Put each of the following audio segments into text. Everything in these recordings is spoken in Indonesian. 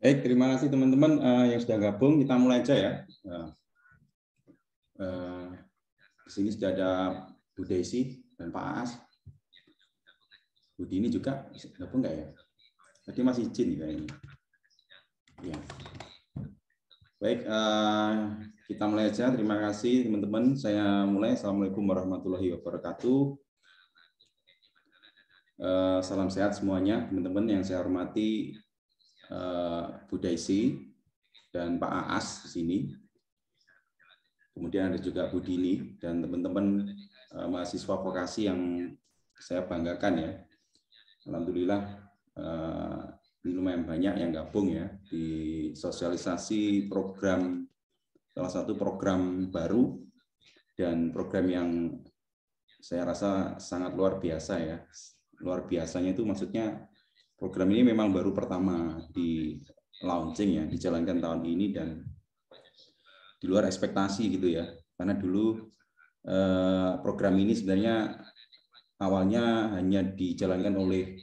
Baik, terima kasih teman-teman uh, yang sudah gabung. Kita mulai aja ya. Uh, uh, di sini sudah ada Bu Desi dan Pak Aas. Bu Dini juga gabung nggak ya? Tadi masih izin kayaknya. Ya. Baik, uh, kita mulai aja. Terima kasih teman-teman. Saya mulai. Assalamualaikum warahmatullahi wabarakatuh. Uh, salam sehat semuanya, teman-teman yang saya hormati Eh, Bu Daisy dan Pak Aas di sini. Kemudian ada juga Bu Dini dan teman-teman eh, mahasiswa vokasi yang saya banggakan ya. Alhamdulillah eh, ini lumayan banyak yang gabung ya di sosialisasi program salah satu program baru dan program yang saya rasa sangat luar biasa ya. Luar biasanya itu maksudnya Program ini memang baru pertama di launching ya, dijalankan tahun ini dan di luar ekspektasi gitu ya. Karena dulu eh, program ini sebenarnya awalnya hanya dijalankan oleh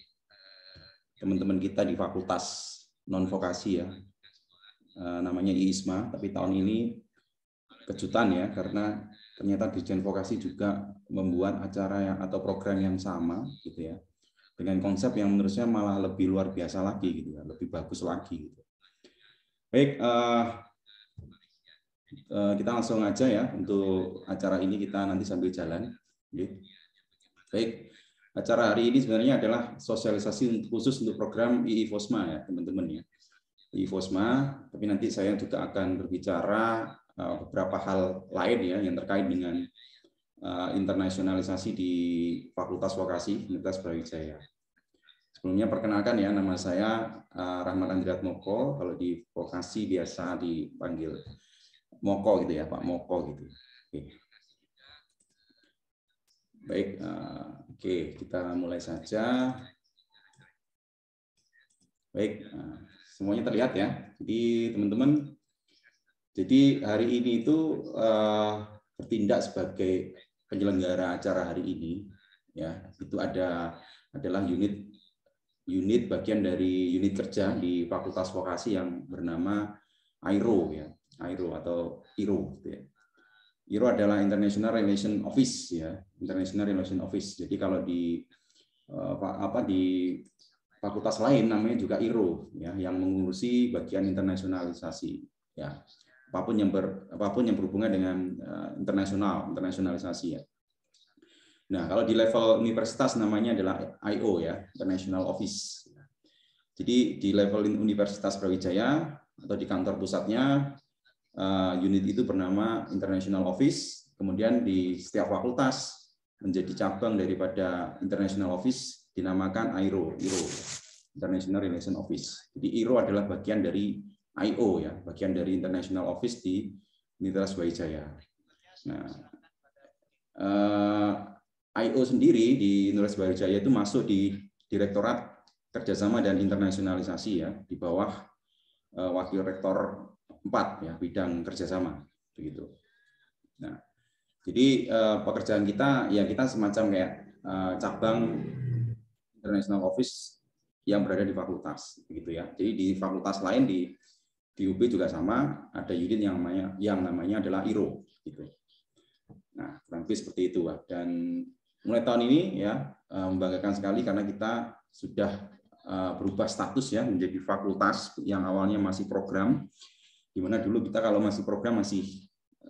teman-teman kita di fakultas non vokasi ya, eh, namanya IISMA. Tapi tahun ini kejutan ya, karena ternyata Dirjen Vokasi juga membuat acara yang, atau program yang sama gitu ya dengan konsep yang menurut saya malah lebih luar biasa lagi gitu ya, lebih bagus lagi gitu. Baik, uh, kita langsung aja ya untuk acara ini kita nanti sambil jalan. Baik, acara hari ini sebenarnya adalah sosialisasi khusus untuk program II Fosma ya teman-teman ya. II Fosma, tapi nanti saya juga akan berbicara eh, beberapa hal lain ya yang terkait dengan Eh, internasionalisasi di Fakultas Vokasi Universitas Brawijaya. Sebelumnya perkenalkan ya, nama saya eh, Rahmat Andriat Moko, kalau di vokasi biasa dipanggil Moko gitu ya, Pak Moko gitu. Oke. Baik, eh, oke kita mulai saja. Baik, semuanya terlihat ya. Jadi teman-teman, jadi hari ini itu uh, bertindak sebagai penyelenggara acara hari ini ya itu ada adalah unit unit bagian dari unit kerja di Fakultas Vokasi yang bernama Airo ya Airo atau IRO gitu ya. IRO adalah International Relation Office ya International Relation Office jadi kalau di eh, apa di fakultas lain namanya juga IRO ya yang mengurusi bagian internasionalisasi ya apapun yang ber, apapun yang berhubungan dengan uh, internasional, internasionalisasi ya. Nah, kalau di level universitas namanya adalah IO ya, International Office. Jadi di level Universitas Brawijaya atau di kantor pusatnya uh, unit itu bernama International Office, kemudian di setiap fakultas menjadi cabang daripada International Office dinamakan IRO, IRO International Relation Office. Jadi IRO adalah bagian dari IO ya, bagian dari International Office di Universitas Wijaya. Nah, eh, IO sendiri di Universitas Wijaya itu masuk di Direktorat Kerjasama dan Internasionalisasi ya, di bawah eh, Wakil Rektor 4 ya, bidang kerjasama begitu. Nah, jadi eh, pekerjaan kita ya kita semacam kayak eh, cabang International Office yang berada di fakultas begitu ya. Jadi di fakultas lain di di UB juga sama, ada unit yang namanya, yang namanya adalah IRO. Gitu. Nah, kurang lebih seperti itu. Dan mulai tahun ini ya eh, membanggakan sekali karena kita sudah eh, berubah status ya menjadi fakultas yang awalnya masih program. mana dulu kita kalau masih program masih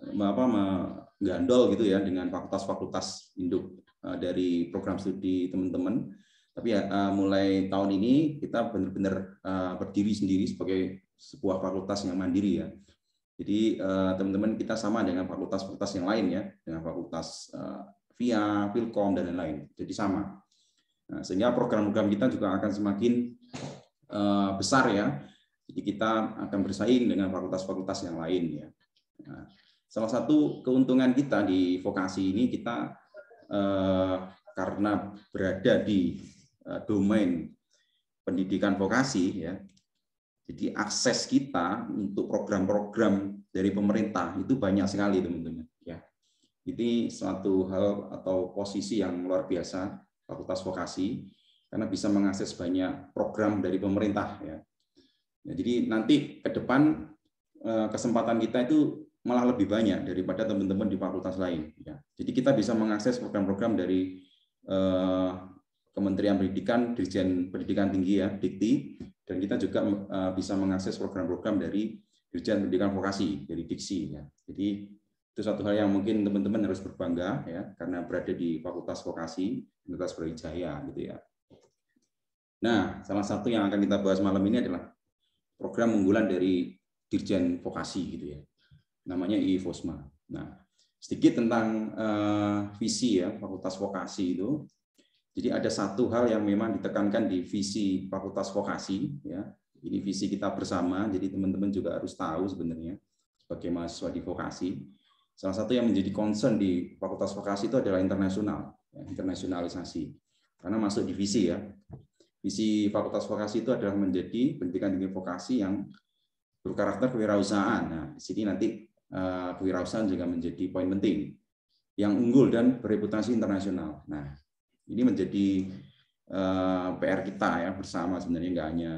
eh, apa menggandol gitu ya dengan fakultas-fakultas induk dari program studi teman-teman. Tapi ya, mulai tahun ini kita benar-benar berdiri sendiri sebagai sebuah fakultas yang mandiri ya. Jadi eh, teman-teman kita sama dengan fakultas-fakultas yang lain ya, dengan fakultas eh, VIA, Filkom dan lain-lain. Jadi sama. Nah, sehingga program-program kita juga akan semakin eh, besar ya. Jadi kita akan bersaing dengan fakultas-fakultas yang lain ya. Nah, salah satu keuntungan kita di vokasi ini kita eh, karena berada di eh, domain pendidikan vokasi ya jadi akses kita untuk program-program dari pemerintah itu banyak sekali teman-teman. Ya, ini suatu hal atau posisi yang luar biasa Fakultas Vokasi karena bisa mengakses banyak program dari pemerintah. Ya, nah, jadi nanti ke depan eh, kesempatan kita itu malah lebih banyak daripada teman-teman di fakultas lain. Ya. Jadi kita bisa mengakses program-program dari eh, Kementerian Pendidikan, Dirjen Pendidikan Tinggi ya, Dikti, dan kita juga eh, bisa mengakses program-program dari Dirjen Pendidikan Vokasi, dari Diksi. Ya. Jadi itu satu hal yang mungkin teman-teman harus berbangga ya karena berada di Fakultas Vokasi Universitas Brawijaya gitu ya. Nah, salah satu yang akan kita bahas malam ini adalah program unggulan dari Dirjen Vokasi gitu ya. Namanya IFOSMA. Nah, sedikit tentang uh, visi ya Fakultas Vokasi itu. Jadi ada satu hal yang memang ditekankan di visi Fakultas Vokasi, ya. Ini visi kita bersama, jadi teman-teman juga harus tahu sebenarnya sebagai mahasiswa di vokasi. Salah satu yang menjadi concern di Fakultas Vokasi itu adalah internasional, ya, internasionalisasi. Karena masuk divisi ya. Visi Fakultas Vokasi itu adalah menjadi pendidikan tinggi vokasi yang berkarakter kewirausahaan. Nah, di sini nanti eh, kewirausahaan juga menjadi poin penting yang unggul dan bereputasi internasional. Nah, ini menjadi eh, PR kita ya bersama sebenarnya nggak hanya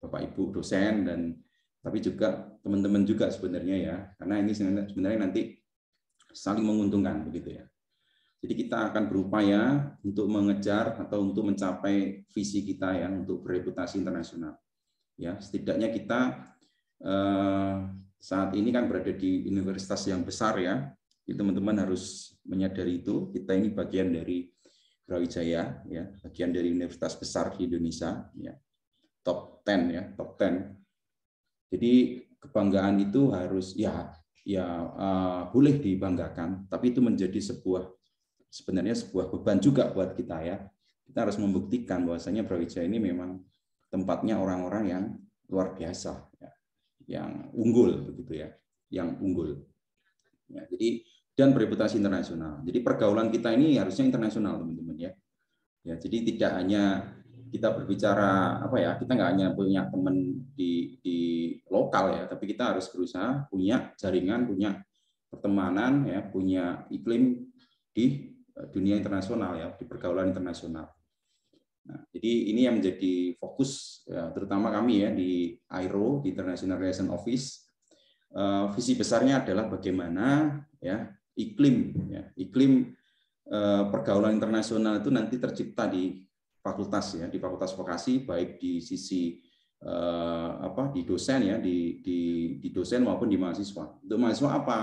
Bapak Ibu dosen dan tapi juga teman-teman juga sebenarnya ya karena ini sebenarnya nanti saling menguntungkan begitu ya. Jadi kita akan berupaya untuk mengejar atau untuk mencapai visi kita ya untuk bereputasi internasional. Ya, setidaknya kita eh, saat ini kan berada di universitas yang besar ya. teman-teman harus menyadari itu, kita ini bagian dari Brawijaya, ya, bagian dari universitas besar di Indonesia, ya, top 10 ya, top 10. Jadi kebanggaan itu harus ya ya uh, boleh dibanggakan, tapi itu menjadi sebuah sebenarnya sebuah beban juga buat kita ya. Kita harus membuktikan bahwasanya Brawijaya ini memang tempatnya orang-orang yang luar biasa, ya, yang unggul begitu ya, yang unggul. Ya, jadi dan bereputasi internasional. Jadi pergaulan kita ini harusnya internasional, teman-teman ya. Ya, jadi tidak hanya kita berbicara apa ya, kita nggak hanya punya teman di di lokal ya, tapi kita harus berusaha punya jaringan, punya pertemanan ya, punya iklim di eh, dunia internasional ya, di pergaulan internasional. Nah, jadi ini yang menjadi fokus ya, terutama kami ya di IRO, di International Relations Office. Eh, visi besarnya adalah bagaimana ya iklim ya. iklim eh, pergaulan internasional itu nanti tercipta di fakultas ya di fakultas vokasi baik di sisi eh, apa di dosen ya di, di di dosen maupun di mahasiswa untuk mahasiswa apa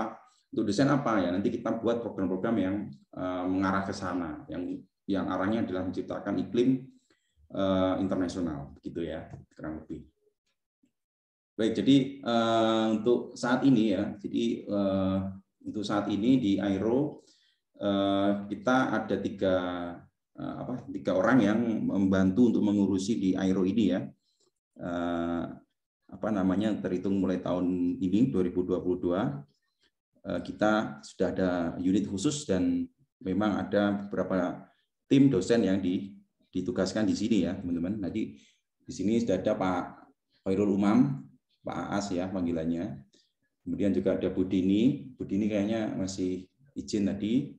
untuk dosen apa ya nanti kita buat program-program yang eh, mengarah ke sana yang yang arahnya adalah menciptakan iklim internasional gitu ya kurang lebih baik jadi untuk saat ini ya jadi untuk saat ini di Airo eh, kita ada tiga eh, apa tiga orang yang membantu untuk mengurusi di Airo ini ya eh, apa namanya terhitung mulai tahun ini 2022 kita sudah ada unit khusus dan memang ada beberapa tim dosen yang ditugaskan di sini ya teman-teman. Nanti di sini sudah ada Pak Khairul Umam, Pak Aas ya panggilannya. Kemudian juga ada Budini. Budini kayaknya masih izin tadi.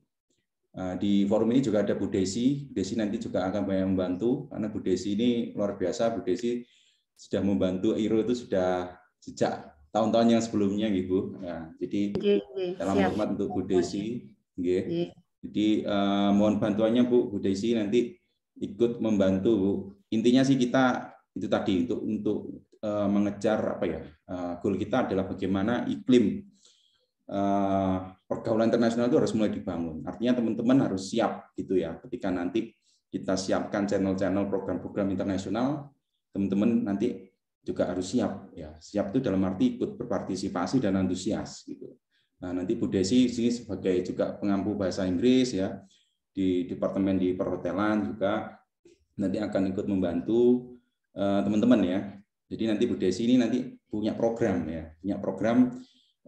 Ah, di forum ini juga ada Budesi, Budesi nanti juga akan banyak membantu karena Budesi ini luar biasa. Budesi sudah membantu Iro itu sudah sejak tahun-tahun yang sebelumnya gitu. Nah, jadi dalam hormat untuk Budesi, Desi, Jadi uh, mohon bantuannya Bu Budesi nanti ikut membantu Bu. Intinya sih kita itu tadi untuk untuk Eh, mengejar apa ya eh, goal kita adalah bagaimana iklim eh, pergaulan internasional itu harus mulai dibangun. Artinya teman-teman harus siap gitu ya ketika nanti kita siapkan channel-channel program-program internasional, teman-teman nanti juga harus siap ya. Siap itu dalam arti ikut berpartisipasi dan antusias gitu. Nah, nanti Bu Desi sebagai juga pengampu bahasa Inggris ya di departemen di perhotelan juga nanti akan ikut membantu teman-teman ya jadi nanti Bu Desi ini nanti punya program ya, punya program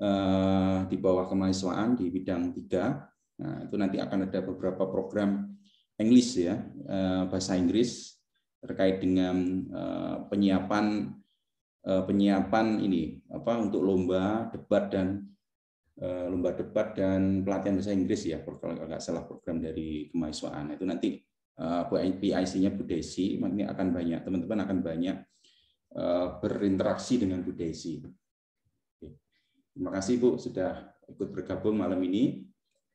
eh, di bawah kemahasiswaan di bidang tiga. Nah, itu nanti akan ada beberapa program English ya, eh, bahasa Inggris terkait dengan eh, penyiapan eh, penyiapan ini apa untuk lomba debat dan eh, lomba debat dan pelatihan bahasa Inggris ya, kalau nggak salah program dari kemahasiswaan. Itu nanti eh, PIC-nya Bu Desi, akan banyak teman-teman akan banyak Eh, berinteraksi dengan Bu Desi. Terima kasih Bu sudah ikut bergabung malam ini.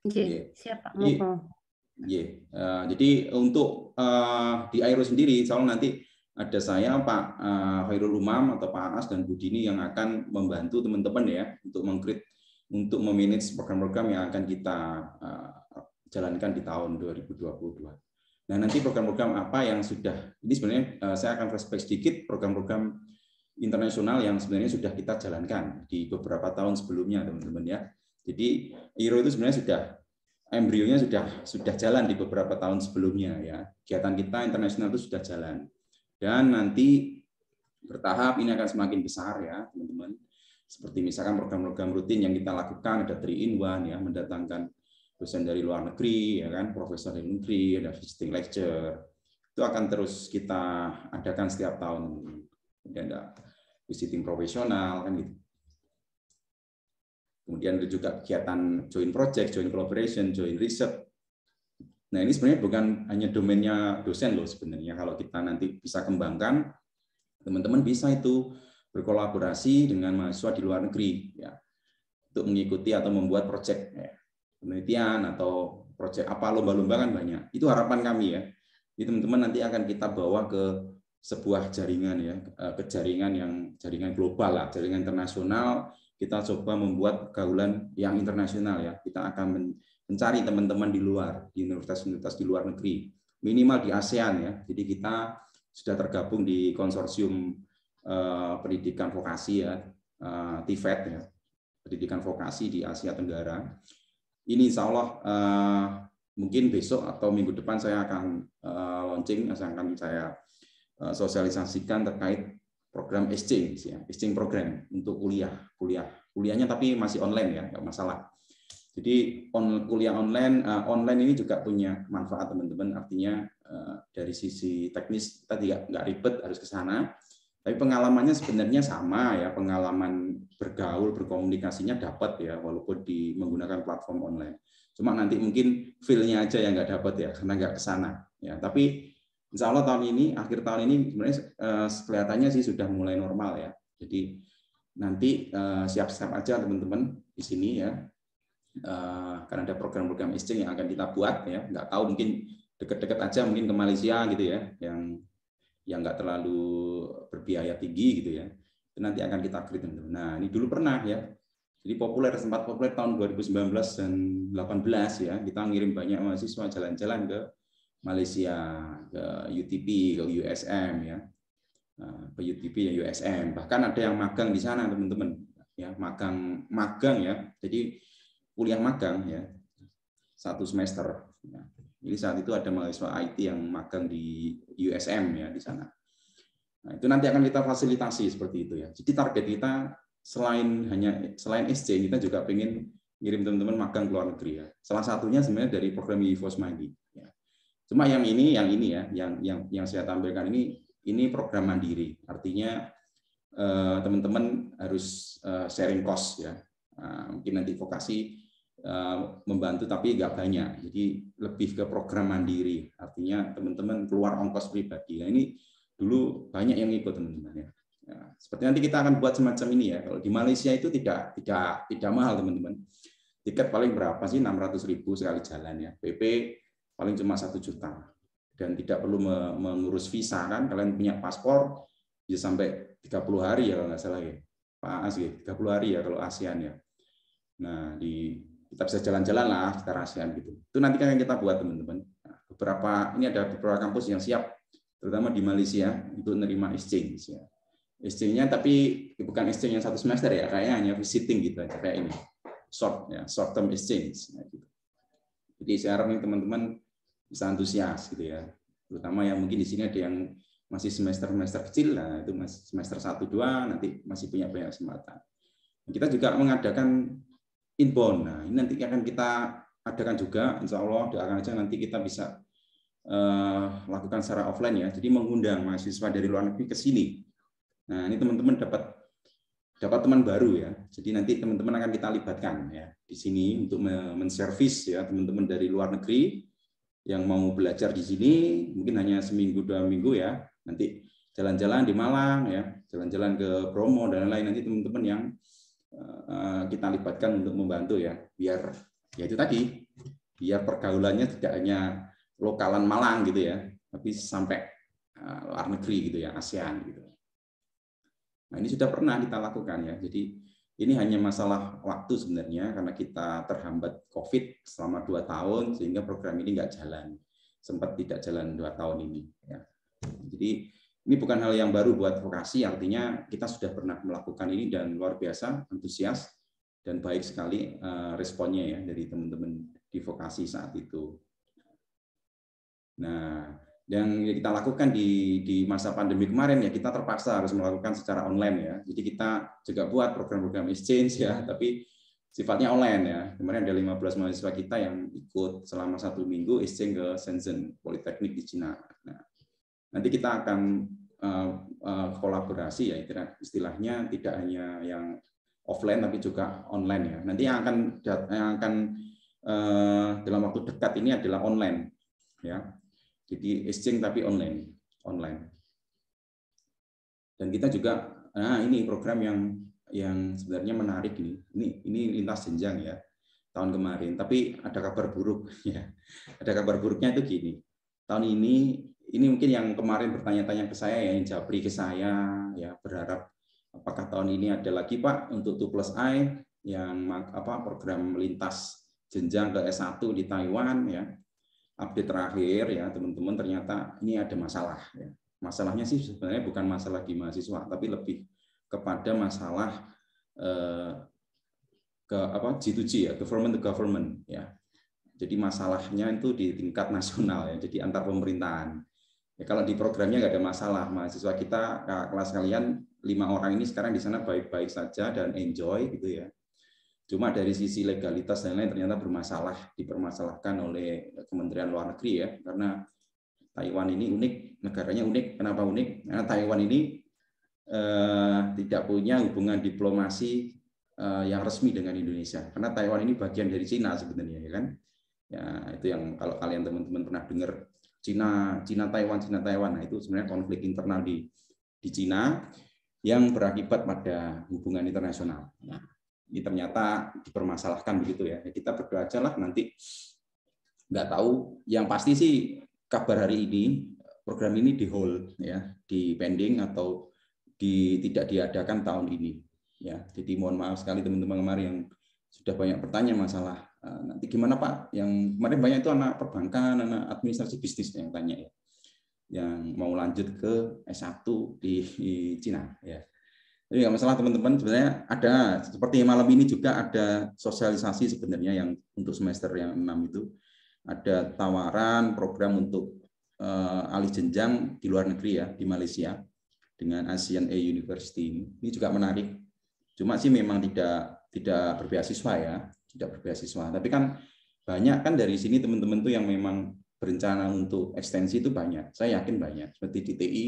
Oke, siap Pak. Jadi, yeah. Eh, uh, jadi untuk uh, di Aero sendiri, insya nanti ada saya Pak uh, Khairul Umam atau Pak Anas dan Bu Dini yang akan membantu teman-teman ya untuk mengkrit untuk memanage program-program yang akan kita uh, jalankan di tahun 2022. Nah, nanti program-program apa yang sudah ini sebenarnya eh, saya akan flashback sedikit program-program internasional yang sebenarnya sudah kita jalankan di beberapa tahun sebelumnya, teman-teman ya. Jadi IRO itu sebenarnya sudah embrionya sudah sudah jalan di beberapa tahun sebelumnya ya. Kegiatan kita internasional itu sudah jalan. Dan nanti bertahap ini akan semakin besar ya, teman-teman. Seperti misalkan program-program rutin yang kita lakukan ada 3 in 1 ya, mendatangkan dosen dari luar negeri, ya kan, profesor dari negeri, ada visiting lecture. Itu akan terus kita adakan setiap tahun. Kemudian ada visiting profesional, kan gitu. Kemudian ada juga kegiatan join project, join collaboration, join research. Nah ini sebenarnya bukan hanya domainnya dosen loh sebenarnya. Kalau kita nanti bisa kembangkan, teman-teman bisa itu berkolaborasi dengan mahasiswa di luar negeri ya untuk mengikuti atau membuat project. ya penelitian atau proyek apa lomba-lomba kan banyak. Itu harapan kami ya. Jadi teman-teman nanti akan kita bawa ke sebuah jaringan ya, ke eh, jaringan yang jaringan global lah, jaringan internasional. Kita coba membuat gaulan yang internasional ya. Kita akan mencari teman-teman di luar, di universitas-universitas di luar negeri, minimal di ASEAN ya. Jadi kita sudah tergabung di konsorsium eh, pendidikan vokasi ya, eh, TVET e ya, pendidikan vokasi di Asia Tenggara ini insya Allah uh, mungkin besok atau minggu depan saya akan uh, launching, saya akan saya uh, sosialisasikan terkait program exchange, ya, exchange program untuk kuliah, kuliah, kuliahnya tapi masih online ya, nggak masalah. Jadi on, kuliah online, uh, online ini juga punya manfaat teman-teman. Artinya uh, dari sisi teknis kita tidak nggak ribet harus ke sana, tapi pengalamannya sebenarnya sama ya, pengalaman bergaul, berkomunikasinya dapat ya, walaupun di menggunakan platform online. Cuma nanti mungkin feel-nya aja yang nggak dapat ya, karena nggak kesana. Ya, tapi insya Allah tahun ini, akhir tahun ini sebenarnya eh, kelihatannya sih sudah mulai normal ya. Jadi nanti eh, siap-siap aja teman-teman di sini ya, eh, karena ada program-program exchange yang akan kita buat ya. Nggak tahu mungkin deket-deket aja mungkin ke Malaysia gitu ya, yang yang nggak terlalu berbiaya tinggi gitu ya itu nanti akan kita create teman Nah ini dulu pernah ya jadi populer sempat populer tahun 2019 dan 18 ya kita ngirim banyak mahasiswa jalan-jalan ke Malaysia ke UTP ke USM ya nah, ke UTP ya USM bahkan ada yang magang di sana teman-teman ya magang magang ya jadi kuliah magang ya satu semester nah, jadi saat itu ada mahasiswa IT yang makan di USM ya di sana. Nah, itu nanti akan kita fasilitasi seperti itu ya. Jadi target kita selain hanya selain SC kita juga ingin ngirim teman-teman magang ke luar negeri ya. Salah satunya sebenarnya dari program UFOS Mandi. Ya. Cuma yang ini, yang ini ya, yang yang yang saya tampilkan ini ini program mandiri. Artinya eh, teman-teman harus eh, sharing cost ya. Nah, mungkin nanti vokasi Eh, membantu tapi nggak banyak. Jadi lebih ke program mandiri. Artinya teman-teman keluar ongkos pribadi. Nah ini dulu banyak yang ikut teman-teman ya. ya seperti nanti kita akan buat semacam ini ya. Kalau di Malaysia itu tidak tidak tidak mahal teman-teman. Tiket paling berapa sih? 600 ribu sekali jalan ya. PP paling cuma satu juta dan tidak perlu mengurus visa kan. Kalian punya paspor bisa ya sampai 30 hari ya kalau nggak salah ya. Pak Asgi, 30 hari ya kalau ASEAN ya. Nah, di kita bisa jalan-jalan lah kita rahasiakan gitu itu nanti kan yang kita buat teman-teman nah, beberapa ini ada beberapa kampus yang siap terutama di Malaysia untuk menerima exchange ya exchange-nya tapi bukan exchange yang satu semester ya kayaknya hanya visiting gitu aja kayak ini short ya short term exchange ya, gitu. jadi saya harap teman-teman bisa antusias gitu ya terutama yang mungkin di sini ada yang masih semester-semester kecil lah itu masih semester satu dua nanti masih punya banyak kesempatan. Kita juga mengadakan inbound. Nah, ini nanti akan kita adakan juga, insya Allah doakan aja nanti kita bisa uh, lakukan secara offline ya. Jadi mengundang mahasiswa dari luar negeri ke sini. Nah, ini teman-teman dapat dapat teman baru ya. Jadi nanti teman-teman akan kita libatkan ya di sini untuk menservis ya teman-teman dari luar negeri yang mau belajar di sini mungkin hanya seminggu dua minggu ya. Nanti jalan-jalan di Malang ya, jalan-jalan ke Bromo dan lain-lain nanti teman-teman yang Eh, eh, kita libatkan untuk membantu ya biar ya itu tadi biar pergaulannya tidak hanya lokalan Malang gitu ya tapi sampai eh, luar negeri gitu ya ASEAN gitu nah ini sudah pernah kita lakukan ya jadi ini hanya masalah waktu sebenarnya karena kita terhambat COVID selama dua tahun sehingga program ini nggak jalan sempat tidak jalan dua tahun ini ya jadi ini bukan hal yang baru buat vokasi, artinya kita sudah pernah melakukan ini dan luar biasa antusias dan baik sekali eh, responnya ya dari teman-teman di vokasi saat itu. Nah, yang kita lakukan di, di masa pandemi kemarin ya kita terpaksa harus melakukan secara online ya. Jadi kita juga buat program-program exchange ya, tapi sifatnya online ya. Kemarin ada 15 mahasiswa kita yang ikut selama satu minggu exchange ke Shenzhen Politeknik di Cina. Nah, Nanti kita akan eh, eh, kolaborasi ya istilahnya tidak hanya yang offline tapi juga online ya. Nanti yang akan yang akan eh, dalam waktu dekat ini adalah online ya. Jadi exchange tapi online, online. Dan kita juga nah ini program yang yang sebenarnya menarik ini Ini ini lintas jenjang ya tahun kemarin. Tapi ada kabar buruk ya. Ada kabar buruknya itu gini. Tahun ini ini mungkin yang kemarin bertanya-tanya ke saya ya, yang japri ke saya ya berharap apakah tahun ini ada lagi Pak untuk 2 plus I yang apa program melintas jenjang ke S1 di Taiwan ya. Update terakhir ya teman-teman ternyata ini ada masalah ya. Masalahnya sih sebenarnya bukan masalah di mahasiswa tapi lebih kepada masalah eh, ke apa G2G ya, government to government ya. Jadi masalahnya itu di tingkat nasional ya, jadi antar pemerintahan. Ya, kalau di programnya nggak ada masalah, mahasiswa kita kelas kalian lima orang ini sekarang di sana baik-baik saja dan enjoy gitu ya. Cuma dari sisi legalitas dan lain ternyata bermasalah, dipermasalahkan oleh Kementerian Luar Negeri ya, karena Taiwan ini unik, negaranya unik. Kenapa unik? Karena Taiwan ini eh, tidak punya hubungan diplomasi eh, yang resmi dengan Indonesia. Karena Taiwan ini bagian dari Cina sebenarnya ya kan. Ya, itu yang kalau kalian teman-teman pernah dengar Cina Cina Taiwan Cina Taiwan nah itu sebenarnya konflik internal di di Cina yang berakibat pada hubungan internasional. Nah, ini ternyata dipermasalahkan begitu ya. ya kita berdoa aja lah nanti nggak tahu. Yang pasti sih kabar hari ini program ini di hold ya, di pending atau di tidak diadakan tahun ini ya. Jadi mohon maaf sekali teman-teman kemarin yang sudah banyak bertanya masalah Eh, nanti gimana Pak? Yang kemarin banyak itu anak perbankan, anak administrasi bisnis yang tanya ya, yang mau lanjut ke S1 di, di Cina ya. Tapi nggak masalah teman-teman, sebenarnya ada seperti malam ini juga ada sosialisasi sebenarnya yang untuk semester yang enam itu ada tawaran program untuk uh, alih jenjang di luar negeri ya di Malaysia dengan ASEAN A University ini. Ini juga menarik. Cuma sih memang tidak tidak berbeasiswa ya, tidak berbeasiswa. Tapi kan banyak kan dari sini teman-teman tuh yang memang berencana untuk ekstensi itu banyak. Saya yakin banyak. Seperti di TI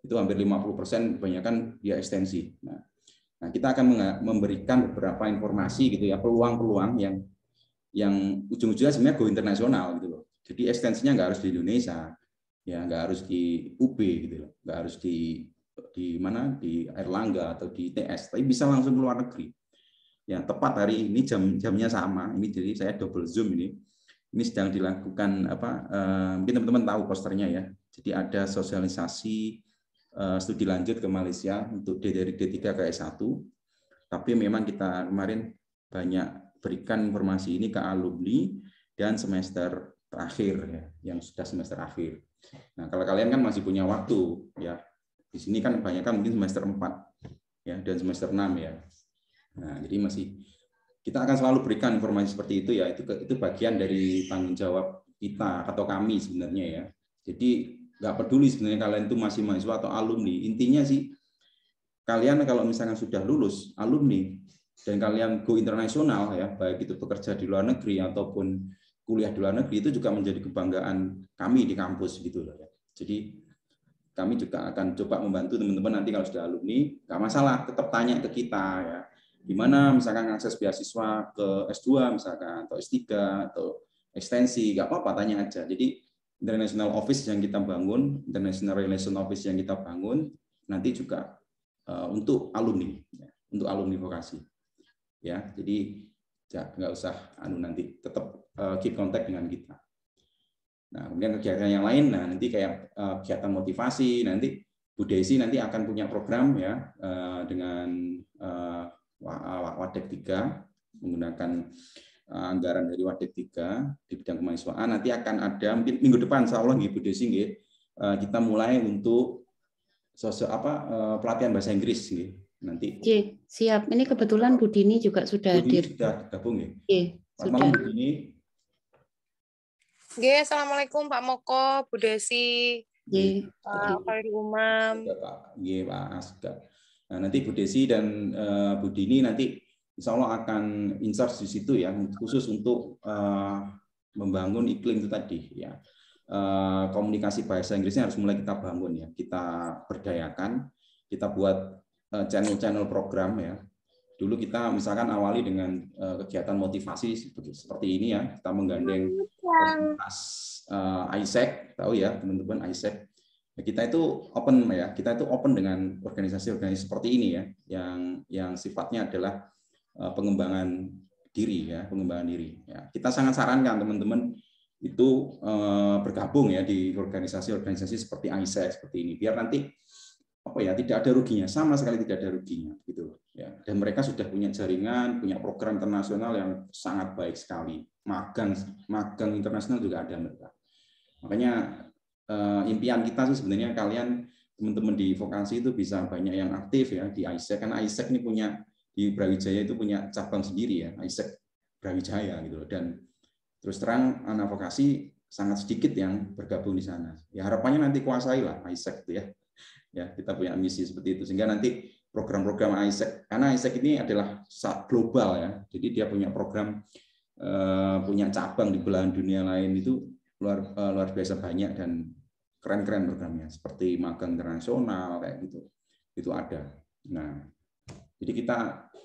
itu hampir 50% kebanyakan dia ekstensi. Nah, nah kita akan memberikan beberapa informasi gitu ya, peluang-peluang yang yang ujung-ujungnya sebenarnya go internasional gitu loh. Jadi ekstensinya nggak harus di Indonesia, ya nggak harus di UB gitu loh, nggak harus di di mana di Erlangga atau di TS, tapi bisa langsung ke luar negeri ya tepat hari ini jam jamnya sama ini jadi saya double zoom ini ini sedang dilakukan apa eh, mungkin teman-teman tahu posternya ya jadi ada sosialisasi eh, studi lanjut ke Malaysia untuk D dari D3 ke S1 tapi memang kita kemarin banyak berikan informasi ini ke alumni dan semester terakhir ya, yang sudah semester akhir. Nah, kalau kalian kan masih punya waktu ya. Di sini kan banyak kan mungkin semester 4 ya dan semester 6 ya. Nah, jadi masih kita akan selalu berikan informasi seperti itu ya. Itu itu bagian dari tanggung jawab kita atau kami sebenarnya ya. Jadi nggak peduli sebenarnya kalian itu masih mahasiswa atau alumni. Intinya sih kalian kalau misalnya sudah lulus alumni dan kalian go internasional ya, baik itu bekerja di luar negeri ataupun kuliah di luar negeri itu juga menjadi kebanggaan kami di kampus gitu loh ya. Jadi kami juga akan coba membantu teman-teman nanti kalau sudah alumni, nggak masalah, tetap tanya ke kita ya Gimana misalkan akses beasiswa ke S2 misalkan atau S3 atau ekstensi, nggak apa-apa tanya aja. Jadi international office yang kita bangun, international relation office yang kita bangun nanti juga eh, untuk alumni, ya, untuk alumni vokasi. Ya, jadi ya, nggak usah anu nanti tetap eh, keep contact dengan kita. Nah, kemudian kegiatan yang lain, nah nanti kayak eh, kegiatan motivasi, nanti Bu Desi nanti akan punya program ya dengan Uh, Wadek tiga menggunakan uh, anggaran dari Wadek tiga di bidang kemahasiswaan nanti akan ada mungkin minggu depan insya Allah Ibu Desi nggih uh, kita mulai untuk sosok apa pelatihan bahasa Inggris nggih nanti. Oke, siap. Ini kebetulan Bu Dini juga sudah Budini hadir. Sudah gabung ya. Selamat sudah. Bu Dini. Assalamualaikum Pak Moko, Bu Desi. Ye. Pak Umam. Pak, Pak Asgar. Nah, nanti Bu Desi dan uh, Bu Dini nanti insya Allah akan insert di situ ya, khusus untuk uh, membangun iklim itu tadi ya. Uh, komunikasi bahasa Inggrisnya harus mulai kita bangun ya, kita berdayakan, kita buat channel-channel uh, program ya. Dulu kita misalkan awali dengan uh, kegiatan motivasi seperti, ini ya, kita menggandeng uh, ISEC, tahu ya teman-teman ISEC Ya, kita itu open ya kita itu open dengan organisasi-organisasi seperti ini ya yang yang sifatnya adalah eh, pengembangan diri ya pengembangan diri ya kita sangat sarankan teman-teman itu eh, bergabung ya di organisasi-organisasi seperti AISEC seperti ini biar nanti apa ya tidak ada ruginya sama sekali tidak ada ruginya gitu ya dan mereka sudah punya jaringan punya program internasional yang sangat baik sekali magang magang internasional juga ada mereka makanya uh, impian kita sih sebenarnya kalian teman-teman di vokasi itu bisa banyak yang aktif ya di ISEC karena ISEC ini punya di Brawijaya itu punya cabang sendiri ya ISEC Brawijaya gitu loh dan terus terang anak vokasi sangat sedikit yang bergabung di sana ya harapannya nanti kuasai lah ISEC itu ya ya kita punya misi seperti itu sehingga nanti program-program ISEC karena ISEC ini adalah saat global ya jadi dia punya program eh, punya cabang di belahan dunia lain itu luar eh, luar biasa banyak dan keren-keren programnya seperti magang internasional kayak gitu itu ada nah jadi kita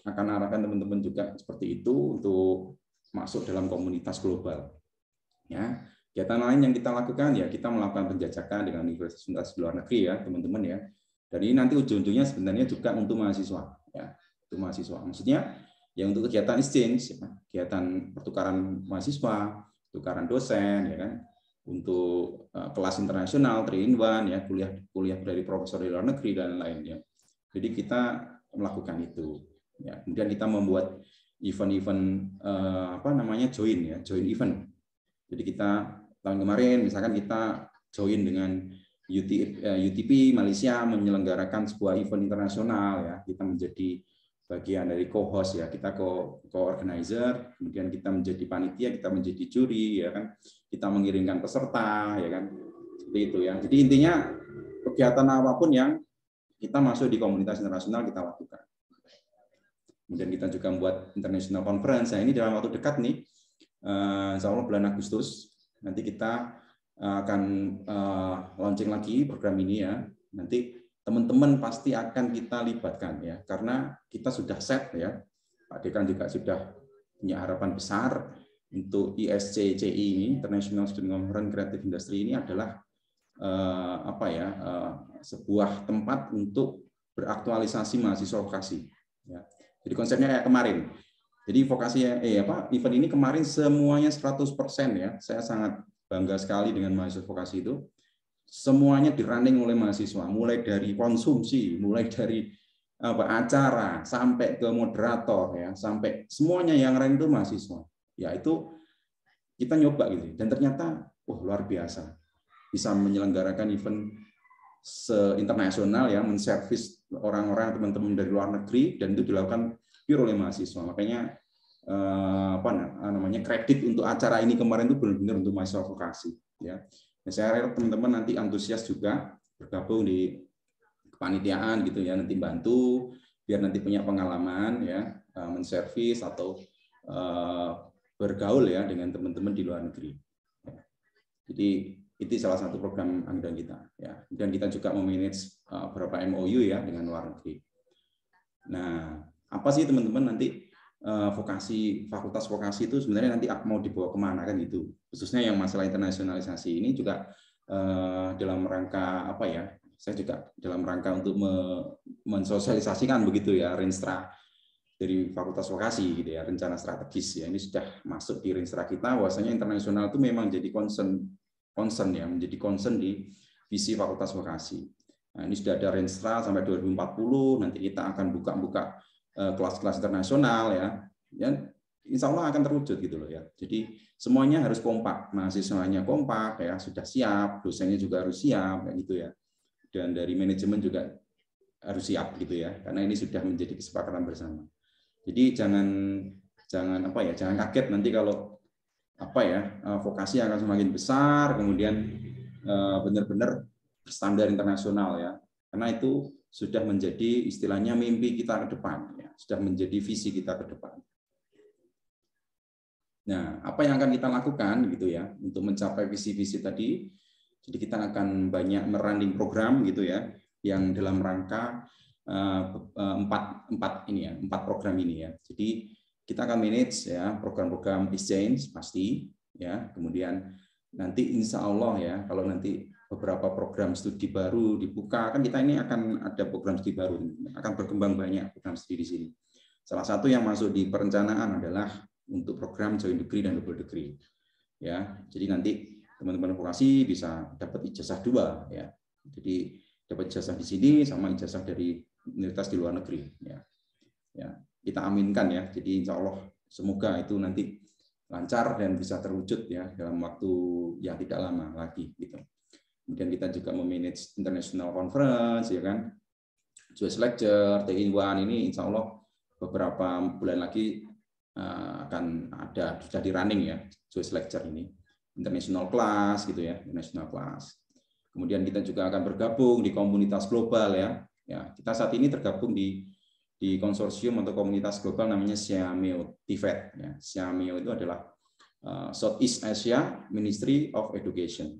akan arahkan teman-teman juga seperti itu untuk masuk dalam komunitas global ya kegiatan lain yang kita lakukan ya kita melakukan penjajakan dengan universitas luar negeri ya teman-teman ya dan ini nanti ujung-ujungnya sebenarnya juga untuk mahasiswa ya untuk mahasiswa maksudnya ya untuk kegiatan exchange ya. kegiatan pertukaran mahasiswa pertukaran dosen ya kan untuk eh, kelas internasional, three one, ya kuliah kuliah dari profesor di luar negeri dan lainnya. Jadi kita melakukan itu. Ya. Kemudian kita membuat event-event uh, apa namanya join ya, join event. Jadi kita tahun kemarin misalkan kita join dengan UTP, uh, eh, UTP Malaysia menyelenggarakan sebuah event internasional ya, kita menjadi bagian dari co-host ya kita co-organizer kemudian kita menjadi panitia kita menjadi juri ya kan kita mengiringkan peserta ya kan seperti itu ya jadi intinya kegiatan apapun yang kita masuk di komunitas internasional kita lakukan kemudian kita juga membuat international conference ya ini dalam waktu dekat nih eh, insya Allah bulan Agustus nanti kita eh, akan eh, launching lagi program ini ya nanti teman-teman pasti akan kita libatkan ya karena kita sudah set ya Pak Dekan juga sudah punya harapan besar untuk ISCCI ini International Student Conference Creative Industry ini adalah eh, apa ya eh, sebuah tempat untuk beraktualisasi mahasiswa vokasi ya. Jadi konsepnya kayak kemarin. Jadi vokasi eh apa event ini kemarin semuanya 100% ya. Saya sangat bangga sekali dengan mahasiswa vokasi itu semuanya dirunning oleh mahasiswa, mulai dari konsumsi, mulai dari apa, acara, sampai ke moderator, ya, sampai semuanya yang running itu mahasiswa. Ya itu kita nyoba gitu, dan ternyata wah luar biasa, bisa menyelenggarakan event se-internasional ya, menservis orang-orang teman-teman dari luar negeri dan itu dilakukan pure oleh mahasiswa. Makanya eh, apa namanya kredit untuk acara ini kemarin itu benar-benar untuk mahasiswa vokasi ya Ya, saya harap teman-teman nanti antusias juga bergabung di kepanitiaan gitu ya, nanti bantu biar nanti punya pengalaman ya eh, menservis atau eh, bergaul ya dengan teman-teman di luar negeri. Ya. Jadi itu salah satu program anggaran kita ya. Dan kita juga memanage eh, beberapa MOU ya dengan luar negeri. Nah, apa sih teman-teman nanti Eh, vokasi fakultas vokasi itu sebenarnya nanti mau dibawa kemana kan itu khususnya yang masalah internasionalisasi ini juga eh, dalam rangka apa ya saya juga dalam rangka untuk mensosialisasikan begitu ya rencana dari fakultas vokasi gitu ya rencana strategis ya ini sudah masuk di rencana kita bahwasanya internasional itu memang jadi concern concern ya menjadi concern di visi fakultas vokasi nah, ini sudah ada rencana sampai 2040 nanti kita akan buka-buka Eh, kelas-kelas internasional ya, ya insya Allah akan terwujud gitu loh ya. Jadi semuanya harus kompak, mahasiswanya kompak ya sudah siap, dosennya juga harus siap kayak gitu ya. Dan dari manajemen juga harus siap gitu ya, karena ini sudah menjadi kesepakatan bersama. Jadi jangan jangan apa ya, jangan kaget nanti kalau apa ya eh, vokasi akan semakin besar, kemudian eh, benar-benar standar internasional ya, karena itu sudah menjadi istilahnya mimpi kita ke depan sudah menjadi visi kita ke depan. Nah, apa yang akan kita lakukan gitu ya untuk mencapai visi-visi tadi? Jadi kita akan banyak merunning program gitu ya yang dalam rangka eh, eh, empat empat ini ya empat program ini ya. Jadi kita akan manage ya program-program exchange pasti ya kemudian nanti insya Allah ya kalau nanti beberapa program studi baru dibuka kan kita ini akan ada program studi baru akan berkembang banyak program studi di sini salah satu yang masuk di perencanaan adalah untuk program joint degree dan double degree ya jadi nanti teman-teman vokasi bisa dapat ijazah dua ya jadi dapat ijazah di sini sama ijazah dari universitas di luar negeri ya ya kita aminkan ya jadi insya Allah semoga itu nanti lancar dan bisa terwujud ya dalam waktu yang tidak lama lagi gitu. Kemudian kita juga memanage international conference, ya kan? Jewish lecture, one ini insya Allah beberapa bulan lagi eh, akan ada sudah di running ya Jewish lecture ini international class gitu ya international class kemudian kita juga akan bergabung di komunitas global ya ya kita saat ini tergabung di di konsorsium atau komunitas global namanya Siameo Tivet. ya Siameo itu adalah eh, Southeast Asia Ministry of Education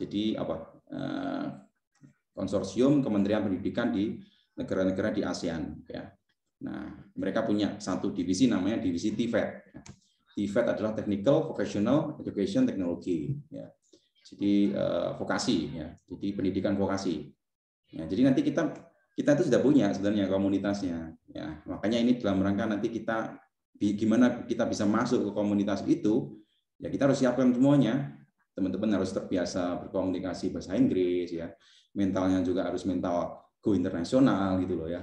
jadi apa eh, konsorsium Kementerian Pendidikan di negara-negara di ASEAN. Ya. Nah, mereka punya satu divisi namanya divisi TVET. TVET ya. e adalah Technical Professional Education Technology. Ya. Jadi eh, vokasi, ya. jadi pendidikan vokasi. Ya, jadi nanti kita kita itu sudah punya sebenarnya komunitasnya. Ya, makanya ini dalam rangka nanti kita gimana kita bisa masuk ke komunitas itu, ya kita harus siapkan semuanya teman-teman harus terbiasa berkomunikasi bahasa Inggris ya mentalnya juga harus mental go internasional gitu loh ya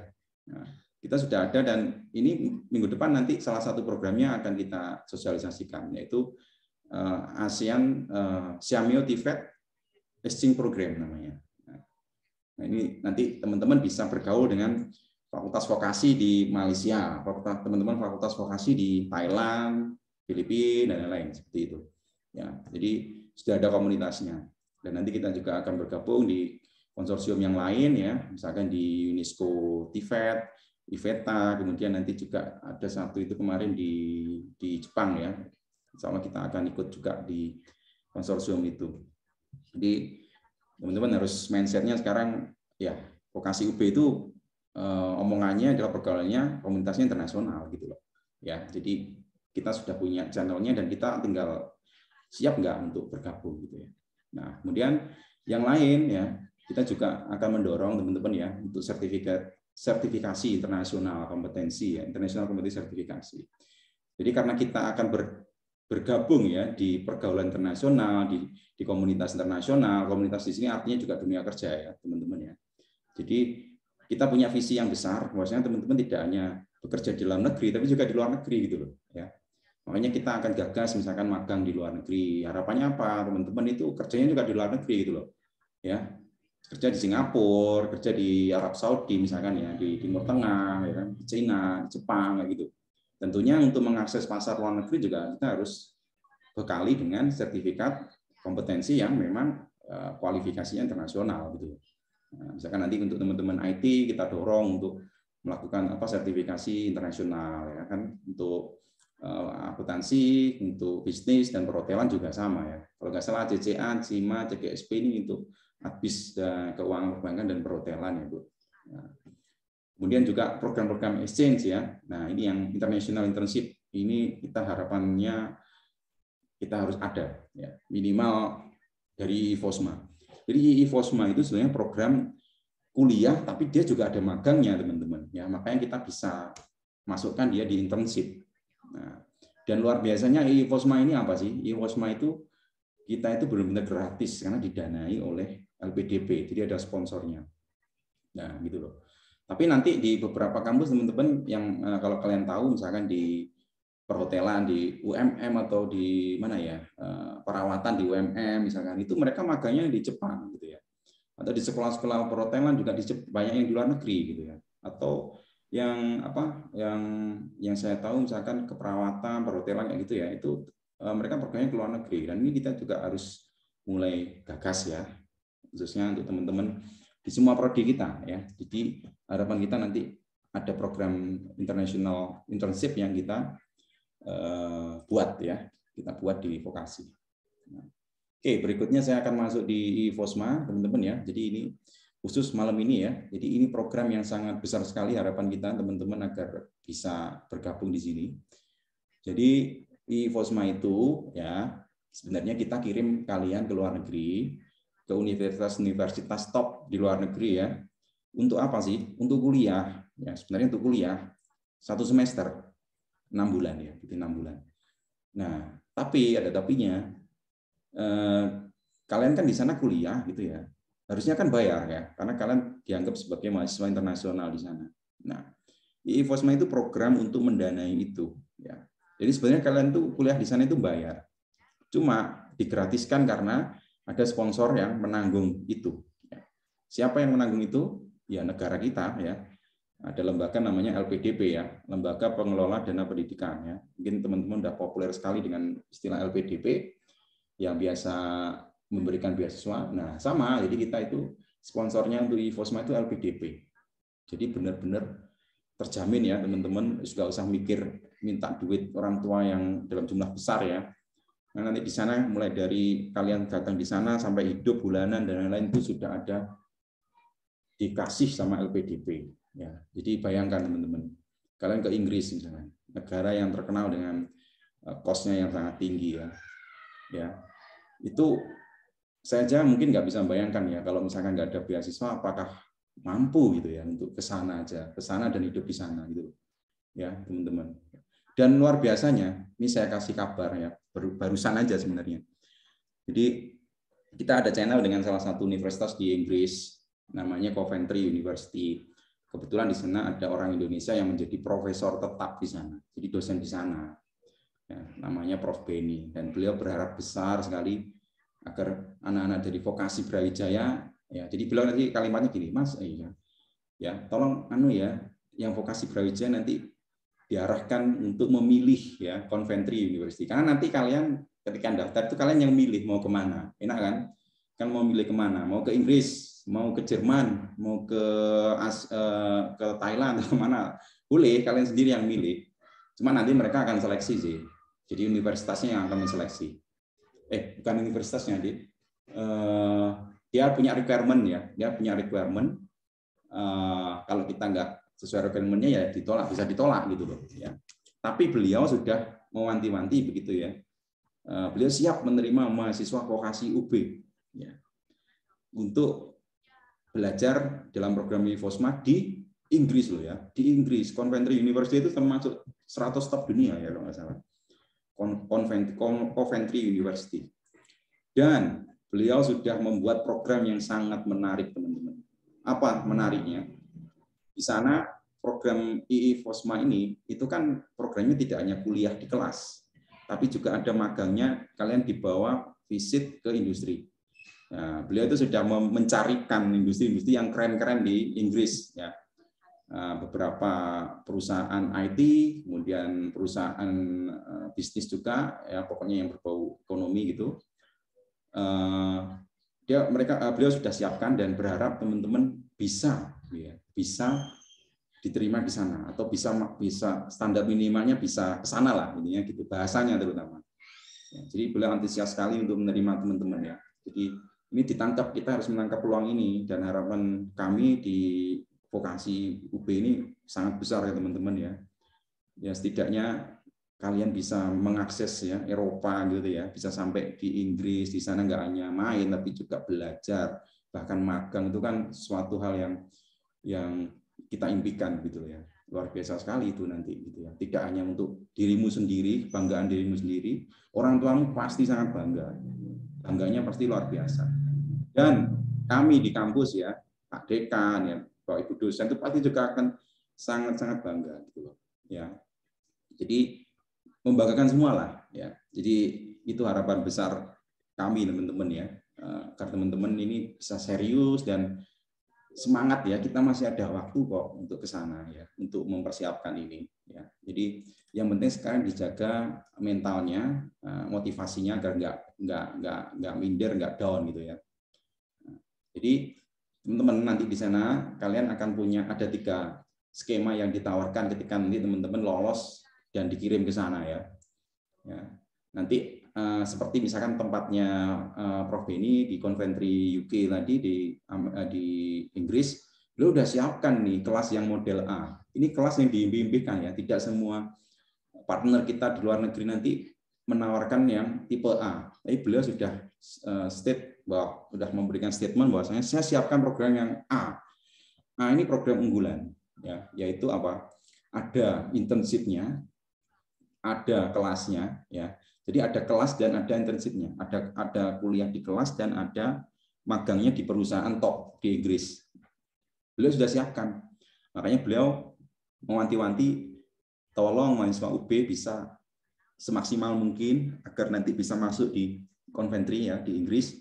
nah, kita sudah ada dan ini minggu depan nanti salah satu programnya akan kita sosialisasikan yaitu eh, ASEAN eh, Siamio Tibet Exchange Program namanya. Nah, nah, ini nanti teman-teman bisa bergaul dengan fakultas vokasi di Malaysia, fakultas teman-teman fakultas vokasi di Thailand, Filipina dan lain-lain seperti itu. Ya, jadi sudah ada komunitasnya. Dan nanti kita juga akan bergabung di konsorsium yang lain ya, misalkan di UNESCO Tibet, IVETA, kemudian nanti juga ada satu itu kemarin di di Jepang ya. sama kita akan ikut juga di konsorsium itu. Jadi teman-teman harus mindsetnya sekarang ya vokasi UB itu eh, omongannya adalah pergaulannya komunitasnya internasional gitu loh. Ya, jadi kita sudah punya channelnya dan kita tinggal siap nggak untuk bergabung gitu ya. Nah, kemudian yang lain ya, kita juga akan mendorong teman-teman ya untuk sertifikat sertifikasi internasional kompetensi ya, internasional kompetensi sertifikasi. Jadi karena kita akan ber, bergabung ya di pergaulan internasional, di, di komunitas internasional, komunitas di sini artinya juga dunia kerja ya, teman-teman ya. Jadi kita punya visi yang besar, maksudnya teman-teman tidak hanya bekerja di dalam negeri, tapi juga di luar negeri gitu loh. Makanya kita akan gagas misalkan magang di luar negeri. Harapannya apa? Teman-teman itu kerjanya juga di luar negeri gitu loh. Ya. Kerja di Singapura, kerja di Arab Saudi misalkan ya, di Timur Tengah, ya kan, Cina, Jepang gitu. Tentunya untuk mengakses pasar luar negeri juga kita harus bekali dengan sertifikat kompetensi yang memang eh, kualifikasinya internasional gitu. Nah, misalkan nanti untuk teman-teman IT kita dorong untuk melakukan apa sertifikasi internasional ya kan untuk Eh, akuntansi, untuk bisnis dan perhotelan juga sama ya. Kalau nggak salah CCA, CIMA, CGSP ini untuk habis eh, keuangan perbankan dan perhotelan ya Bu. Nah, kemudian juga program-program exchange ya. Nah ini yang international internship ini kita harapannya kita harus ada ya minimal dari Fosma. Jadi IFOSMA Fosma itu sebenarnya program kuliah tapi dia juga ada magangnya teman-teman ya makanya kita bisa masukkan dia di internship Nah, dan luar biasanya IFOSMA ini apa sih? IFOSMA itu kita itu benar-benar gratis karena didanai oleh LPDP, jadi ada sponsornya. Nah, gitu loh. Tapi nanti di beberapa kampus teman-teman yang eh, kalau kalian tahu misalkan di perhotelan di UMM atau di mana ya eh, perawatan di UMM misalkan itu mereka magangnya di Jepang gitu ya atau di sekolah-sekolah perhotelan juga di banyak yang di luar negeri gitu ya atau yang apa yang yang saya tahu misalkan keperawatan perhotelan kayak gitu ya itu eh, mereka programnya ke luar negeri dan ini kita juga harus mulai gagas ya khususnya untuk teman-teman di semua prodi kita ya jadi harapan kita nanti ada program internasional internship yang kita uh, buat ya kita buat di vokasi nah, oke berikutnya saya akan masuk di Fosma teman-teman ya jadi ini khusus malam ini ya. Jadi ini program yang sangat besar sekali harapan kita teman-teman agar bisa bergabung di sini. Jadi di Fosma itu ya sebenarnya kita kirim kalian ke luar negeri ke universitas-universitas top di luar negeri ya. Untuk apa sih? Untuk kuliah. Ya, sebenarnya untuk kuliah satu semester enam bulan ya, itu enam bulan. Nah, tapi ada tapinya. Eh, kalian kan di sana kuliah gitu ya harusnya kan bayar ya, karena kalian dianggap sebagai mahasiswa internasional di sana. Nah, di Fosma itu program untuk mendanai itu. Ya. Jadi sebenarnya kalian tuh kuliah di sana itu bayar. Cuma digratiskan karena ada sponsor yang menanggung itu. Ya. Siapa yang menanggung itu? Ya negara kita ya. Ada lembaga namanya LPDP ya, Lembaga Pengelola Dana Pendidikan ya. Mungkin teman-teman udah populer sekali dengan istilah LPDP yang biasa memberikan hmm. beasiswa. Nah, sama. Jadi kita itu sponsornya untuk IFOSMA itu LPDP. Jadi benar-benar terjamin ya teman-teman. Juga usah mikir minta duit orang tua yang dalam jumlah besar ya. Nah, nanti di sana mulai dari kalian datang di sana sampai hidup bulanan dan lain-lain itu sudah ada dikasih sama LPDP. Ya, jadi bayangkan teman-teman, kalian ke Inggris misalnya, negara yang terkenal dengan kosnya eh, yang sangat tinggi ya. Ya, itu saya aja mungkin nggak bisa bayangkan ya kalau misalkan nggak ada beasiswa apakah mampu gitu ya untuk ke sana aja ke sana dan hidup di sana gitu ya teman-teman dan luar biasanya ini saya kasih kabar ya barusan aja sebenarnya jadi kita ada channel dengan salah satu universitas di Inggris namanya Coventry University kebetulan di sana ada orang Indonesia yang menjadi profesor tetap di sana jadi dosen di sana ya, namanya Prof Beni dan beliau berharap besar sekali agar anak-anak dari vokasi Brawijaya ya jadi beliau nanti kalimatnya gini Mas eh, iya ya tolong anu ya yang vokasi Brawijaya nanti diarahkan untuk memilih ya konventri University karena nanti kalian ketika daftar itu kalian yang milih mau kemana enak kan kan mau milih kemana mau ke Inggris mau ke Jerman mau ke As, eh, ke Thailand atau kemana boleh kalian sendiri yang milih cuma nanti mereka akan seleksi sih jadi universitasnya yang akan menseleksi eh bukan universitasnya di eh, dia punya requirement ya dia punya requirement eh, kalau kita nggak sesuai requirementnya ya ditolak bisa ditolak gitu loh ya tapi beliau sudah mewanti-wanti begitu ya eh, beliau siap menerima mahasiswa vokasi UB ya untuk belajar dalam program Fosma di Inggris loh ya di Inggris Coventry University itu termasuk 100 top dunia ya kalau nggak salah Coventry University. Dan beliau sudah membuat program yang sangat menarik, teman-teman. Apa menariknya? Di sana program II Fosma ini itu kan programnya tidak hanya kuliah di kelas, tapi juga ada magangnya kalian dibawa visit ke industri. Nah, beliau itu sudah mencarikan industri-industri yang keren-keren di Inggris ya Eh, beberapa perusahaan IT, kemudian perusahaan eh, bisnis juga, ya pokoknya yang berbau ekonomi gitu. Eh, dia mereka beliau sudah siapkan dan berharap teman-teman bisa, ya, bisa diterima di sana atau bisa bisa standar minimalnya bisa ke sana lah intinya gitu bahasanya terutama. Ya, jadi beliau antusias sekali untuk menerima teman-teman ya. Jadi ini ditangkap kita harus menangkap peluang ini dan harapan kami di vokasi UB ini sangat besar ya teman-teman ya. Ya setidaknya kalian bisa mengakses ya Eropa gitu ya, bisa sampai di Inggris, di sana nggak hanya main tapi juga belajar, bahkan magang itu kan suatu hal yang yang kita impikan gitu ya. Luar biasa sekali itu nanti gitu ya. Tidak hanya untuk dirimu sendiri, banggaan dirimu sendiri, orang tuamu pasti sangat bangga. Bangganya pasti luar biasa. Dan kami di kampus ya, Pak Dekan ya, Bapak Ibu dosen itu pasti juga akan sangat-sangat bangga gitu loh. Ya. Jadi membanggakan semua lah ya. Jadi itu harapan besar kami teman-teman ya. Eh, karena teman-teman ini bisa serius dan semangat ya kita masih ada waktu kok untuk ke sana ya untuk mempersiapkan ini ya jadi yang penting sekarang dijaga mentalnya eh, motivasinya agar nggak nggak nggak nggak minder nggak down gitu ya nah, jadi teman-teman nanti di sana kalian akan punya ada tiga skema yang ditawarkan ketika nanti teman-teman lolos dan dikirim ke sana ya. ya. Nanti uh, seperti misalkan tempatnya uh, Prof Beni di Conventry UK tadi di uh, di Inggris, lo udah siapkan nih kelas yang model A. Ini kelas yang diimpikan ya, tidak semua partner kita di luar negeri nanti menawarkan yang tipe A. Tapi beliau sudah uh, state bahwa sudah memberikan statement bahwasanya saya siapkan program yang A. Nah, ini program unggulan ya, yaitu apa? Ada intensifnya, ada kelasnya ya. Jadi ada kelas dan ada intensifnya. Ada ada kuliah di kelas dan ada magangnya di perusahaan top di Inggris. Beliau sudah siapkan. Makanya beliau mewanti-wanti tolong mahasiswa UB bisa semaksimal mungkin agar nanti bisa masuk di konventri ya di Inggris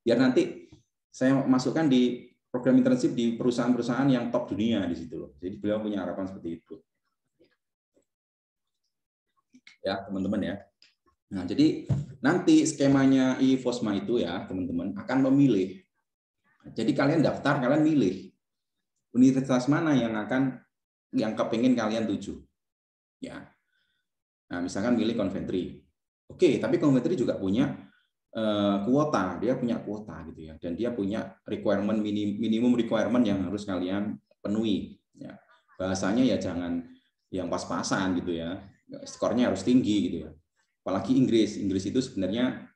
biar nanti saya masukkan di program internship di perusahaan-perusahaan yang top dunia di situ loh. Jadi beliau punya harapan seperti itu. Ya, teman-teman ya. Nah, jadi nanti skemanya e-Fosma itu ya, teman-teman, akan memilih. Jadi kalian daftar, kalian milih universitas mana yang akan yang kepingin kalian tuju. Ya. Nah, misalkan milih konventri. Oke, tapi konventri juga punya Eh, kuota, dia punya kuota gitu ya, dan dia punya requirement minimum requirement yang harus kalian penuhi. Ya. Bahasanya ya jangan yang pas-pasan gitu ya, skornya harus tinggi gitu ya. Apalagi Inggris, Inggris itu sebenarnya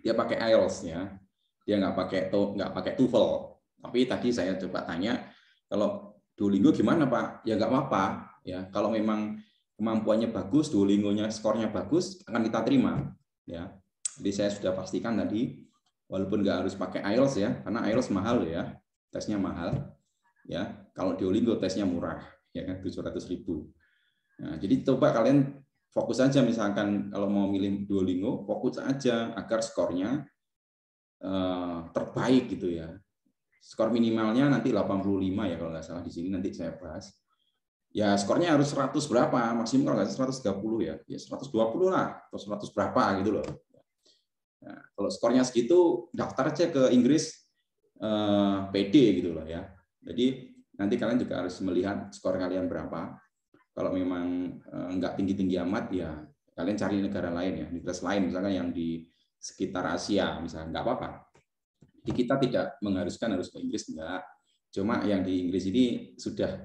dia pakai IELTS ya, dia nggak pakai nggak pakai TOEFL. Tapi tadi saya coba tanya kalau dua Duolingo gimana Pak? Ya nggak apa-apa ya. Kalau memang kemampuannya bagus, dua nya skornya bagus akan kita terima ya jadi saya sudah pastikan tadi, walaupun nggak harus pakai IELTS ya, karena IELTS mahal ya, tesnya mahal. Ya, kalau Duolingo tesnya murah, ya kan tujuh ratus ribu. Nah, jadi coba kalian fokus aja misalkan kalau mau milih Duolingo, fokus aja agar skornya eh, terbaik gitu ya. Skor minimalnya nanti 85 ya kalau nggak salah di sini nanti saya bahas. Ya skornya harus 100 berapa, maksimum kalau nggak 130 ya, ya 120 lah atau 100 berapa gitu loh. Nah, kalau skornya segitu, daftar aja ke Inggris eh, PD gitu loh ya. Jadi nanti kalian juga harus melihat skor kalian berapa. Kalau memang eh, nggak tinggi-tinggi amat ya kalian cari negara lain ya, universitas lain misalkan yang di sekitar Asia misalnya nggak apa-apa. Di kita tidak mengharuskan harus ke Inggris enggak. Cuma yang di Inggris ini sudah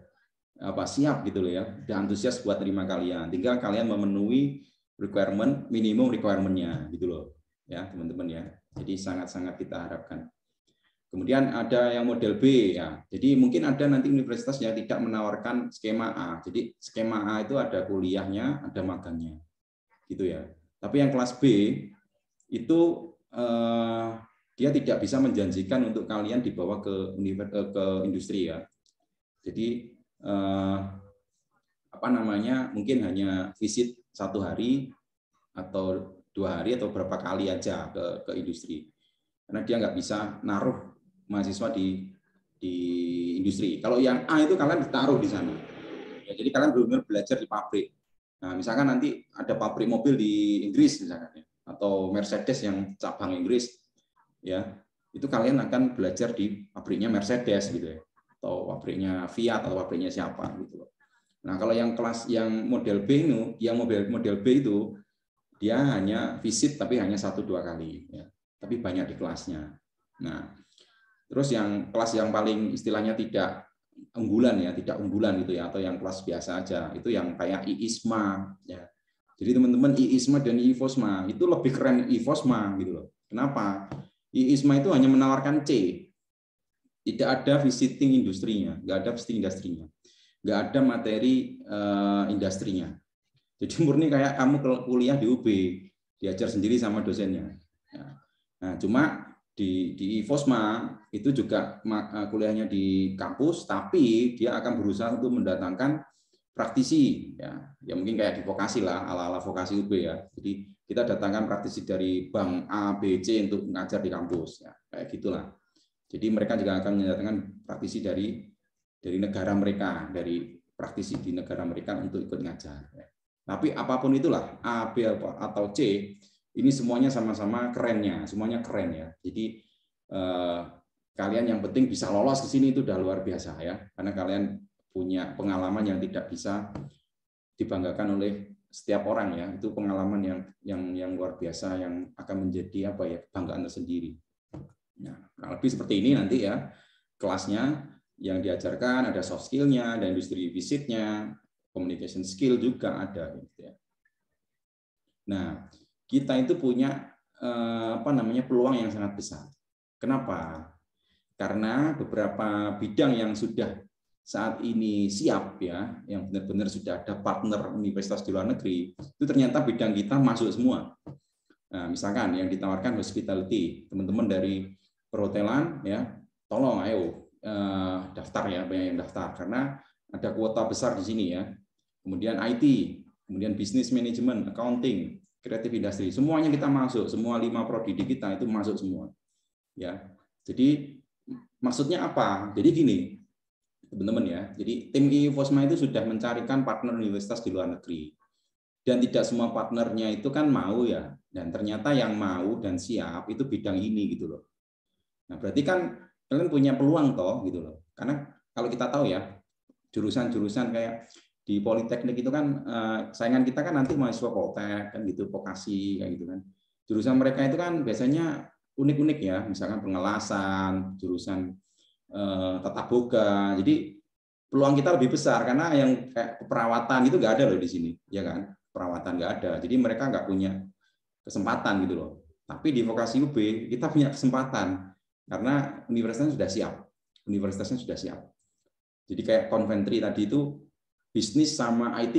apa siap gitu loh ya, sudah antusias buat terima kalian. Tinggal kalian memenuhi requirement minimum requirementnya gitu loh ya teman-teman ya. Jadi sangat-sangat kita harapkan. Kemudian ada yang model B ya. Jadi mungkin ada nanti universitas yang tidak menawarkan skema A. Jadi skema A itu ada kuliahnya, ada magangnya. Gitu ya. Tapi yang kelas B itu eh, dia tidak bisa menjanjikan untuk kalian dibawa ke eh, ke industri ya. Jadi eh, apa namanya? Mungkin hanya visit satu hari atau dua hari atau berapa kali aja ke, ke industri karena dia nggak bisa naruh mahasiswa di di industri. Kalau yang A itu kalian ditaruh di sana. Ya, jadi kalian benar-benar belajar di pabrik. Nah, misalkan nanti ada pabrik mobil di Inggris misalkan ya, atau Mercedes yang cabang Inggris ya, itu kalian akan belajar di pabriknya Mercedes gitu ya atau pabriknya Fiat atau pabriknya siapa gitu loh. Nah, kalau yang kelas yang model B itu, yang model model B itu dia hanya visit tapi hanya satu dua kali ya tapi banyak di kelasnya nah terus yang kelas yang paling istilahnya tidak unggulan ya tidak unggulan gitu ya atau yang kelas biasa aja itu yang kayak iisma ya jadi teman-teman iisma dan iivosma itu lebih keren iivosma gitu loh kenapa iisma itu hanya menawarkan c tidak ada visiting industrinya nggak ada visiting industrinya nggak ada materi uh, eh, industrinya jadi murni kayak kamu kuliah di UB, diajar sendiri sama dosennya. Ya. Nah, cuma di di Fosma itu juga eh, kuliahnya di kampus, tapi dia akan berusaha untuk mendatangkan praktisi ya ya mungkin kayak di vokasi lah ala ala vokasi UB ya jadi kita datangkan praktisi dari bank A B C untuk mengajar di kampus ya kayak gitulah jadi mereka juga akan mendatangkan praktisi dari dari negara mereka dari praktisi di negara mereka untuk ikut ngajar ya. Tapi apapun itulah A, B atau C, ini semuanya sama-sama kerennya, semuanya keren ya. Jadi eh, kalian yang penting bisa lolos ke sini itu udah luar biasa ya, karena kalian punya pengalaman yang tidak bisa dibanggakan oleh setiap orang ya. Itu pengalaman yang yang yang luar biasa yang akan menjadi apa ya kebanggaan tersendiri. Nah, kalau lebih seperti ini nanti ya kelasnya yang diajarkan ada soft skill-nya, ada industri visitnya, communication skill juga ada gitu ya. Nah, kita itu punya eh, apa namanya peluang yang sangat besar. Kenapa? Karena beberapa bidang yang sudah saat ini siap ya, yang benar-benar sudah ada partner universitas di luar negeri, itu ternyata bidang kita masuk semua. Nah, misalkan yang ditawarkan hospitality, teman-teman dari perhotelan ya, tolong ayo eh, daftar ya, banyak yang daftar karena ada kuota besar di sini ya kemudian IT, kemudian bisnis manajemen, accounting, kreatif industri. Semuanya kita masuk, semua lima prodi di kita itu masuk semua. Ya. Jadi maksudnya apa? Jadi gini, teman-teman ya. Jadi tim IU Fosma itu sudah mencarikan partner universitas di luar negeri. Dan tidak semua partnernya itu kan mau ya. Dan ternyata yang mau dan siap itu bidang ini gitu loh. Nah, berarti kan kalian punya peluang toh gitu loh. Karena kalau kita tahu ya, jurusan-jurusan kayak di politeknik itu kan eh, saingan kita kan nanti mahasiswa poltek kan gitu vokasi kayak gitu kan jurusan mereka itu kan biasanya unik-unik ya misalkan pengelasan jurusan uh, eh, tetap buka jadi peluang kita lebih besar karena yang kayak perawatan itu nggak ada loh di sini ya kan perawatan nggak ada jadi mereka nggak punya kesempatan gitu loh tapi di vokasi UB kita punya kesempatan karena universitasnya sudah siap universitasnya sudah siap jadi kayak konventri tadi itu bisnis sama IT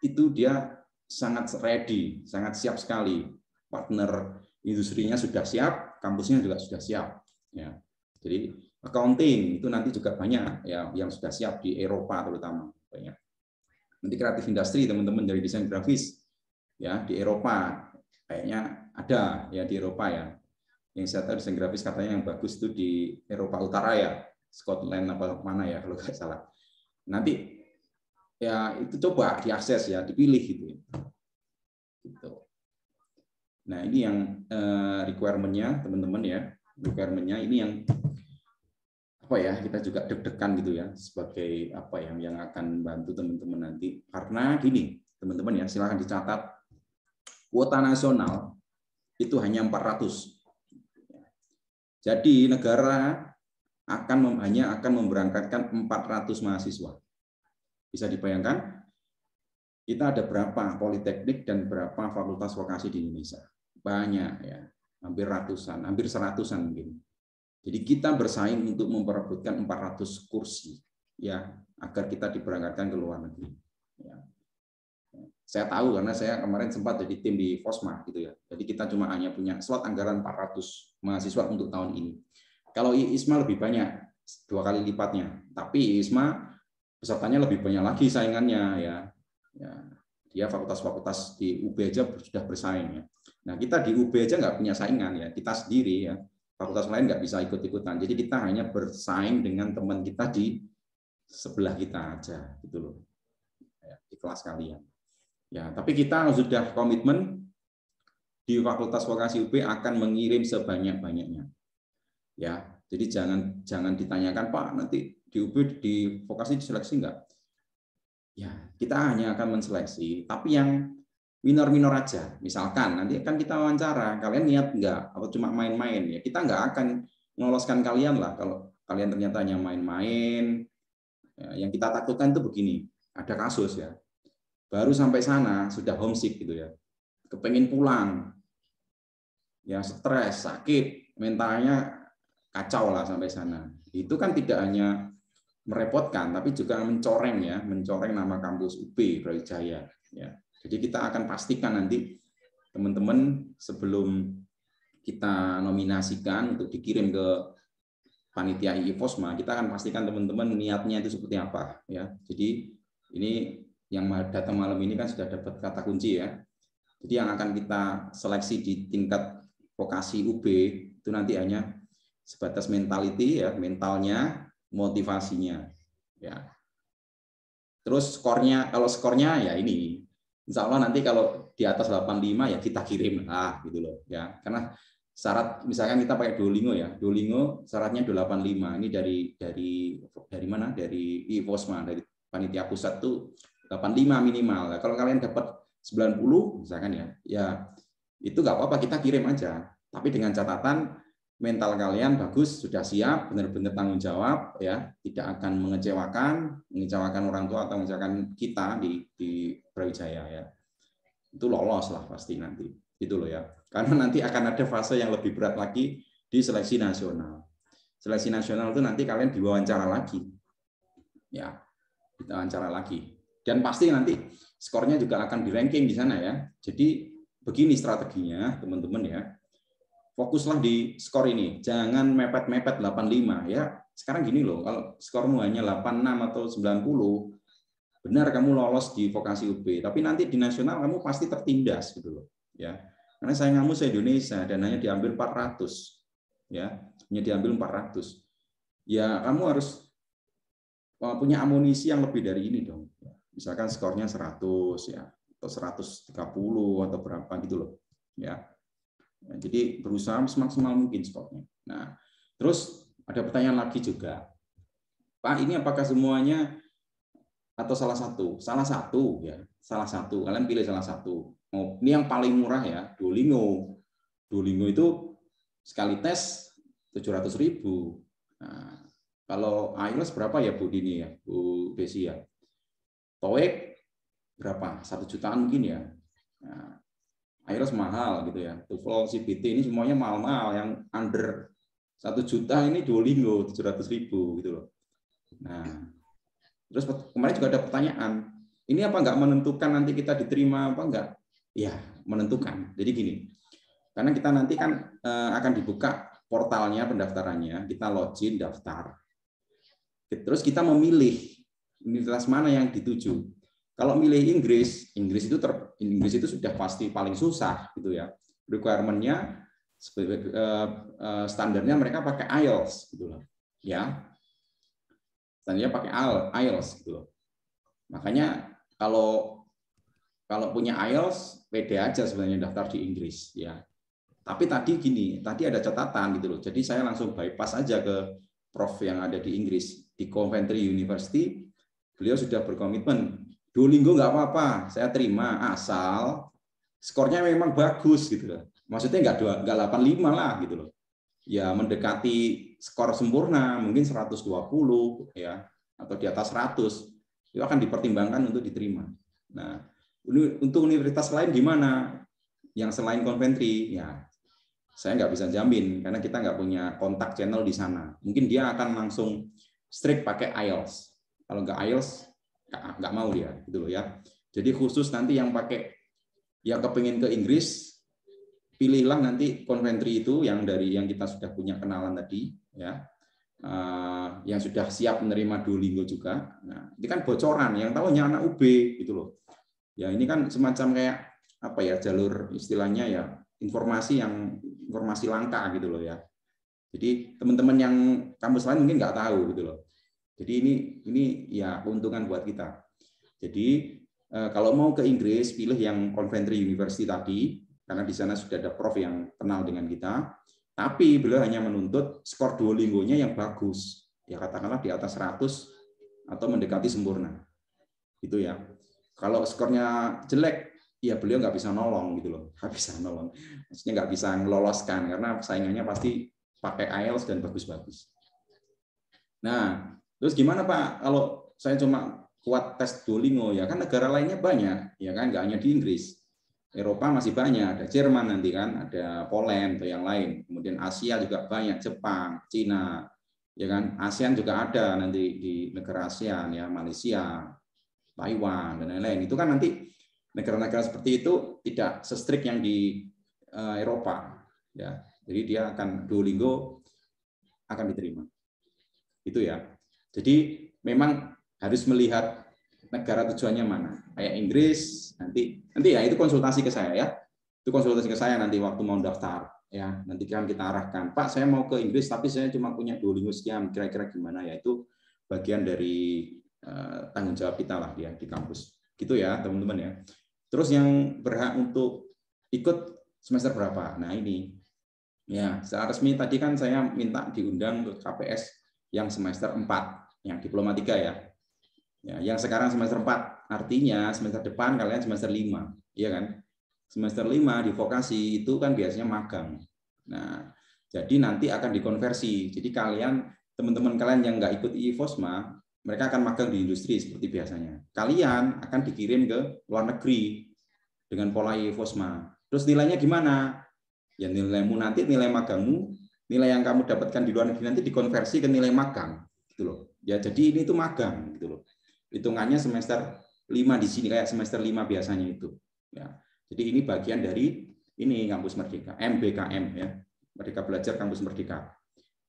itu dia sangat ready, sangat siap sekali. Partner industrinya sudah siap, kampusnya juga sudah siap. Ya. Jadi accounting itu nanti juga banyak ya yang sudah siap di Eropa terutama banyak. Nanti kreatif industri teman-teman dari desain grafis ya di Eropa kayaknya ada ya di Eropa ya. Yang saya tahu desain grafis katanya yang bagus itu di Eropa Utara ya, Scotland apa mana ya kalau nggak salah. Nanti ya itu coba diakses ya, dipilih gitu. Ya. gitu. Nah ini yang eh, requirementnya teman-teman ya, requirementnya ini yang apa ya kita juga deg-degan gitu ya sebagai apa yang yang akan bantu teman-teman nanti karena gini teman-teman ya silahkan dicatat kuota nasional itu hanya 400 jadi negara akan hanya akan memberangkatkan 400 mahasiswa bisa dibayangkan kita ada berapa politeknik dan berapa fakultas vokasi di Indonesia? Banyak ya, hampir ratusan, hampir seratusan mungkin. Jadi kita bersaing untuk memperebutkan 400 kursi ya agar kita diberangkatkan ke luar negeri. Ya. Saya tahu karena saya kemarin sempat jadi tim di Fosma gitu ya. Jadi kita cuma hanya punya slot anggaran 400 mahasiswa untuk tahun ini. Kalau ISMA lebih banyak, dua kali lipatnya. Tapi ISMA pesertanya lebih banyak lagi saingannya ya. ya dia fakultas-fakultas di UB aja sudah bersaing ya. Nah kita di UB aja nggak punya saingan ya, kita sendiri ya. Fakultas lain nggak bisa ikut-ikutan. Jadi kita hanya bersaing dengan teman kita di sebelah kita aja gitu loh. Ya, di kelas kalian. Ya, tapi kita sudah komitmen di Fakultas Vokasi UB akan mengirim sebanyak-banyaknya. Ya, jadi jangan jangan ditanyakan Pak nanti di UB di vokasi diseleksi enggak? Ya, kita hanya akan menseleksi, tapi yang minor-minor aja. Misalkan nanti akan kita wawancara, kalian niat enggak atau cuma main-main ya? Kita enggak akan meloloskan kalian lah kalau kalian ternyata hanya main-main. Ya, yang kita takutkan itu begini, ada kasus ya. Baru sampai sana sudah homesick gitu ya, kepengin pulang, ya stres, sakit, mentalnya kacau lah sampai sana. Itu kan tidak hanya merepotkan, tapi juga mencoreng ya, mencoreng nama kampus UB Brawijaya. Ya. Jadi kita akan pastikan nanti teman-teman sebelum kita nominasikan untuk dikirim ke panitia II kita akan pastikan teman-teman niatnya itu seperti apa ya. Jadi ini yang datang malam ini kan sudah dapat kata kunci ya. Jadi yang akan kita seleksi di tingkat vokasi UB itu nanti hanya sebatas mentality ya, mentalnya motivasinya ya terus skornya kalau skornya ya ini Insya Allah nanti kalau di atas 85 ya kita kirim ah gitu loh ya karena syarat misalkan kita pakai Duolingo ya Duolingo syaratnya 285 ini dari dari dari mana dari Ivosma dari panitia pusat tuh 85 minimal nah, kalau kalian dapat 90 misalkan ya ya itu nggak apa-apa kita kirim aja tapi dengan catatan mental kalian bagus, sudah siap, benar-benar tanggung jawab, ya, tidak akan mengecewakan, mengecewakan orang tua atau mengecewakan kita di, di Brawijaya, ya. Itu lolos lah pasti nanti, itu loh ya. Karena nanti akan ada fase yang lebih berat lagi di seleksi nasional. Seleksi nasional itu nanti kalian diwawancara lagi, ya, diwawancara lagi. Dan pasti nanti skornya juga akan di ranking di sana ya. Jadi begini strateginya, teman-teman ya fokuslah di skor ini. Jangan mepet-mepet 85 ya. Sekarang gini loh, kalau skormu hanya 86 atau 90, benar kamu lolos di vokasi UB, tapi nanti di nasional kamu pasti tertindas gitu loh, ya. Karena saya kamu saya Indonesia dan hanya diambil 400. Ya, hanya diambil 400. Ya, kamu harus e, punya amunisi yang lebih dari ini dong. Misalkan skornya 100 ya, atau 130 atau berapa gitu loh. Ya. Nah, jadi berusaha semaksimal mungkin stoknya. Nah, terus ada pertanyaan lagi juga. Pak, ini apakah semuanya atau salah satu? Salah satu ya, salah satu. Kalian pilih salah satu. Oh, ini yang paling murah ya, Duolingo. Duolingo itu sekali tes ratus ribu. Nah, kalau IELTS berapa ya Bu Dini ya, Bu Desi ya? TOEIC berapa? Satu jutaan mungkin ya. Nah, Airos mahal gitu ya. TOEFL, CBT ini semuanya mahal-mahal yang under satu juta ini tujuh ratus ribu gitu loh. Nah, terus kemarin juga ada pertanyaan, ini apa nggak menentukan nanti kita diterima apa nggak? Ya, menentukan. Jadi gini, karena kita nanti kan eh, akan dibuka portalnya pendaftarannya, kita login daftar. Terus kita memilih universitas mana yang dituju. Kalau milih Inggris, Inggris itu ter, Inggris itu sudah pasti paling susah gitu ya. Requirementnya eh, eh, standarnya mereka pakai IELTS gitu loh. Ya. Standarnya pakai IELTS e gitu loh. Makanya kalau kalau punya IELTS pede aja sebenarnya daftar di Inggris ya. Tapi tadi gini, tadi ada catatan gitu loh. Jadi saya langsung bypass aja ke prof yang ada di Inggris di Coventry University. Beliau sudah berkomitmen dua Duolingo nggak apa-apa, saya terima asal skornya memang bagus gitu loh. Maksudnya nggak dua, nggak 85 lah gitu loh. Ya mendekati skor sempurna, mungkin 120 ya atau di atas 100 itu akan dipertimbangkan untuk diterima. Nah, untuk universitas lain gimana? Yang selain konventri, ya saya nggak bisa jamin karena kita nggak punya kontak channel di sana. Mungkin dia akan langsung strict pakai IELTS. Kalau nggak IELTS, nggak mau dia gitu loh ya jadi khusus nanti yang pakai yang kepingin ke Inggris pilihlah nanti konventri itu yang dari yang kita sudah punya kenalan tadi ya uh, yang sudah siap menerima Duolingo juga nah ini kan bocoran yang tahu hanya anak UB gitu loh ya ini kan semacam kayak apa ya jalur istilahnya ya informasi yang informasi langka gitu loh ya jadi teman-teman yang kampus lain mungkin nggak tahu gitu loh jadi ini ini ya keuntungan buat kita. Jadi eh, kalau mau ke Inggris pilih yang Coventry University tadi karena di sana sudah ada prof yang kenal dengan kita. Tapi beliau hanya menuntut skor Duolingo-nya yang bagus. Ya katakanlah di atas 100 atau mendekati sempurna. Gitu ya. Kalau skornya jelek, ya beliau nggak bisa nolong gitu loh. Nggak bisa nolong. Maksudnya nggak bisa ngeloloskan karena saingannya pasti pakai IELTS dan bagus-bagus. Nah, Terus gimana Pak kalau saya cuma kuat tes Duolingo ya kan negara lainnya banyak ya kan nggak hanya di Inggris. Eropa masih banyak, ada Jerman nanti kan, ada Poland atau yang lain. Kemudian Asia juga banyak, Jepang, Cina, ya kan. ASEAN juga ada nanti di negara ASEAN ya, Malaysia, Taiwan dan lain-lain. Itu kan nanti negara-negara seperti itu tidak sestrik yang di eh, Eropa ya. Jadi dia akan Duolingo akan diterima. Itu ya. Jadi memang harus melihat negara tujuannya mana. Kayak Inggris nanti nanti ya itu konsultasi ke saya ya. Itu konsultasi ke saya nanti waktu mau daftar ya. Nanti kan kita arahkan, Pak saya mau ke Inggris tapi saya cuma punya Duolingo sekian, kira-kira gimana ya itu bagian dari uh, tanggung jawab kita lah ya di kampus. Gitu ya teman-teman ya. Terus yang berhak untuk ikut semester berapa? Nah ini ya secara resmi tadi kan saya minta diundang ke KPS yang semester 4, yang diploma 3 ya. ya yang sekarang semester 4, artinya semester depan kalian semester 5, iya kan? Semester 5 di vokasi itu kan biasanya magang. Nah, jadi nanti akan dikonversi. Jadi kalian teman-teman kalian yang nggak ikut IFOSMA, e mereka akan magang di industri seperti biasanya. Kalian akan dikirim ke luar negeri dengan pola IFOSMA. E Terus nilainya gimana? Ya nilaimu nanti nilai magangmu nilai yang kamu dapatkan di luar negeri nanti dikonversi ke nilai magang gitu loh. Ya jadi ini tuh magang gitu loh. Hitungannya semester 5 di sini kayak semester 5 biasanya itu. Ya. Jadi ini bagian dari ini kampus merdeka, MBKM ya. Merdeka belajar kampus merdeka.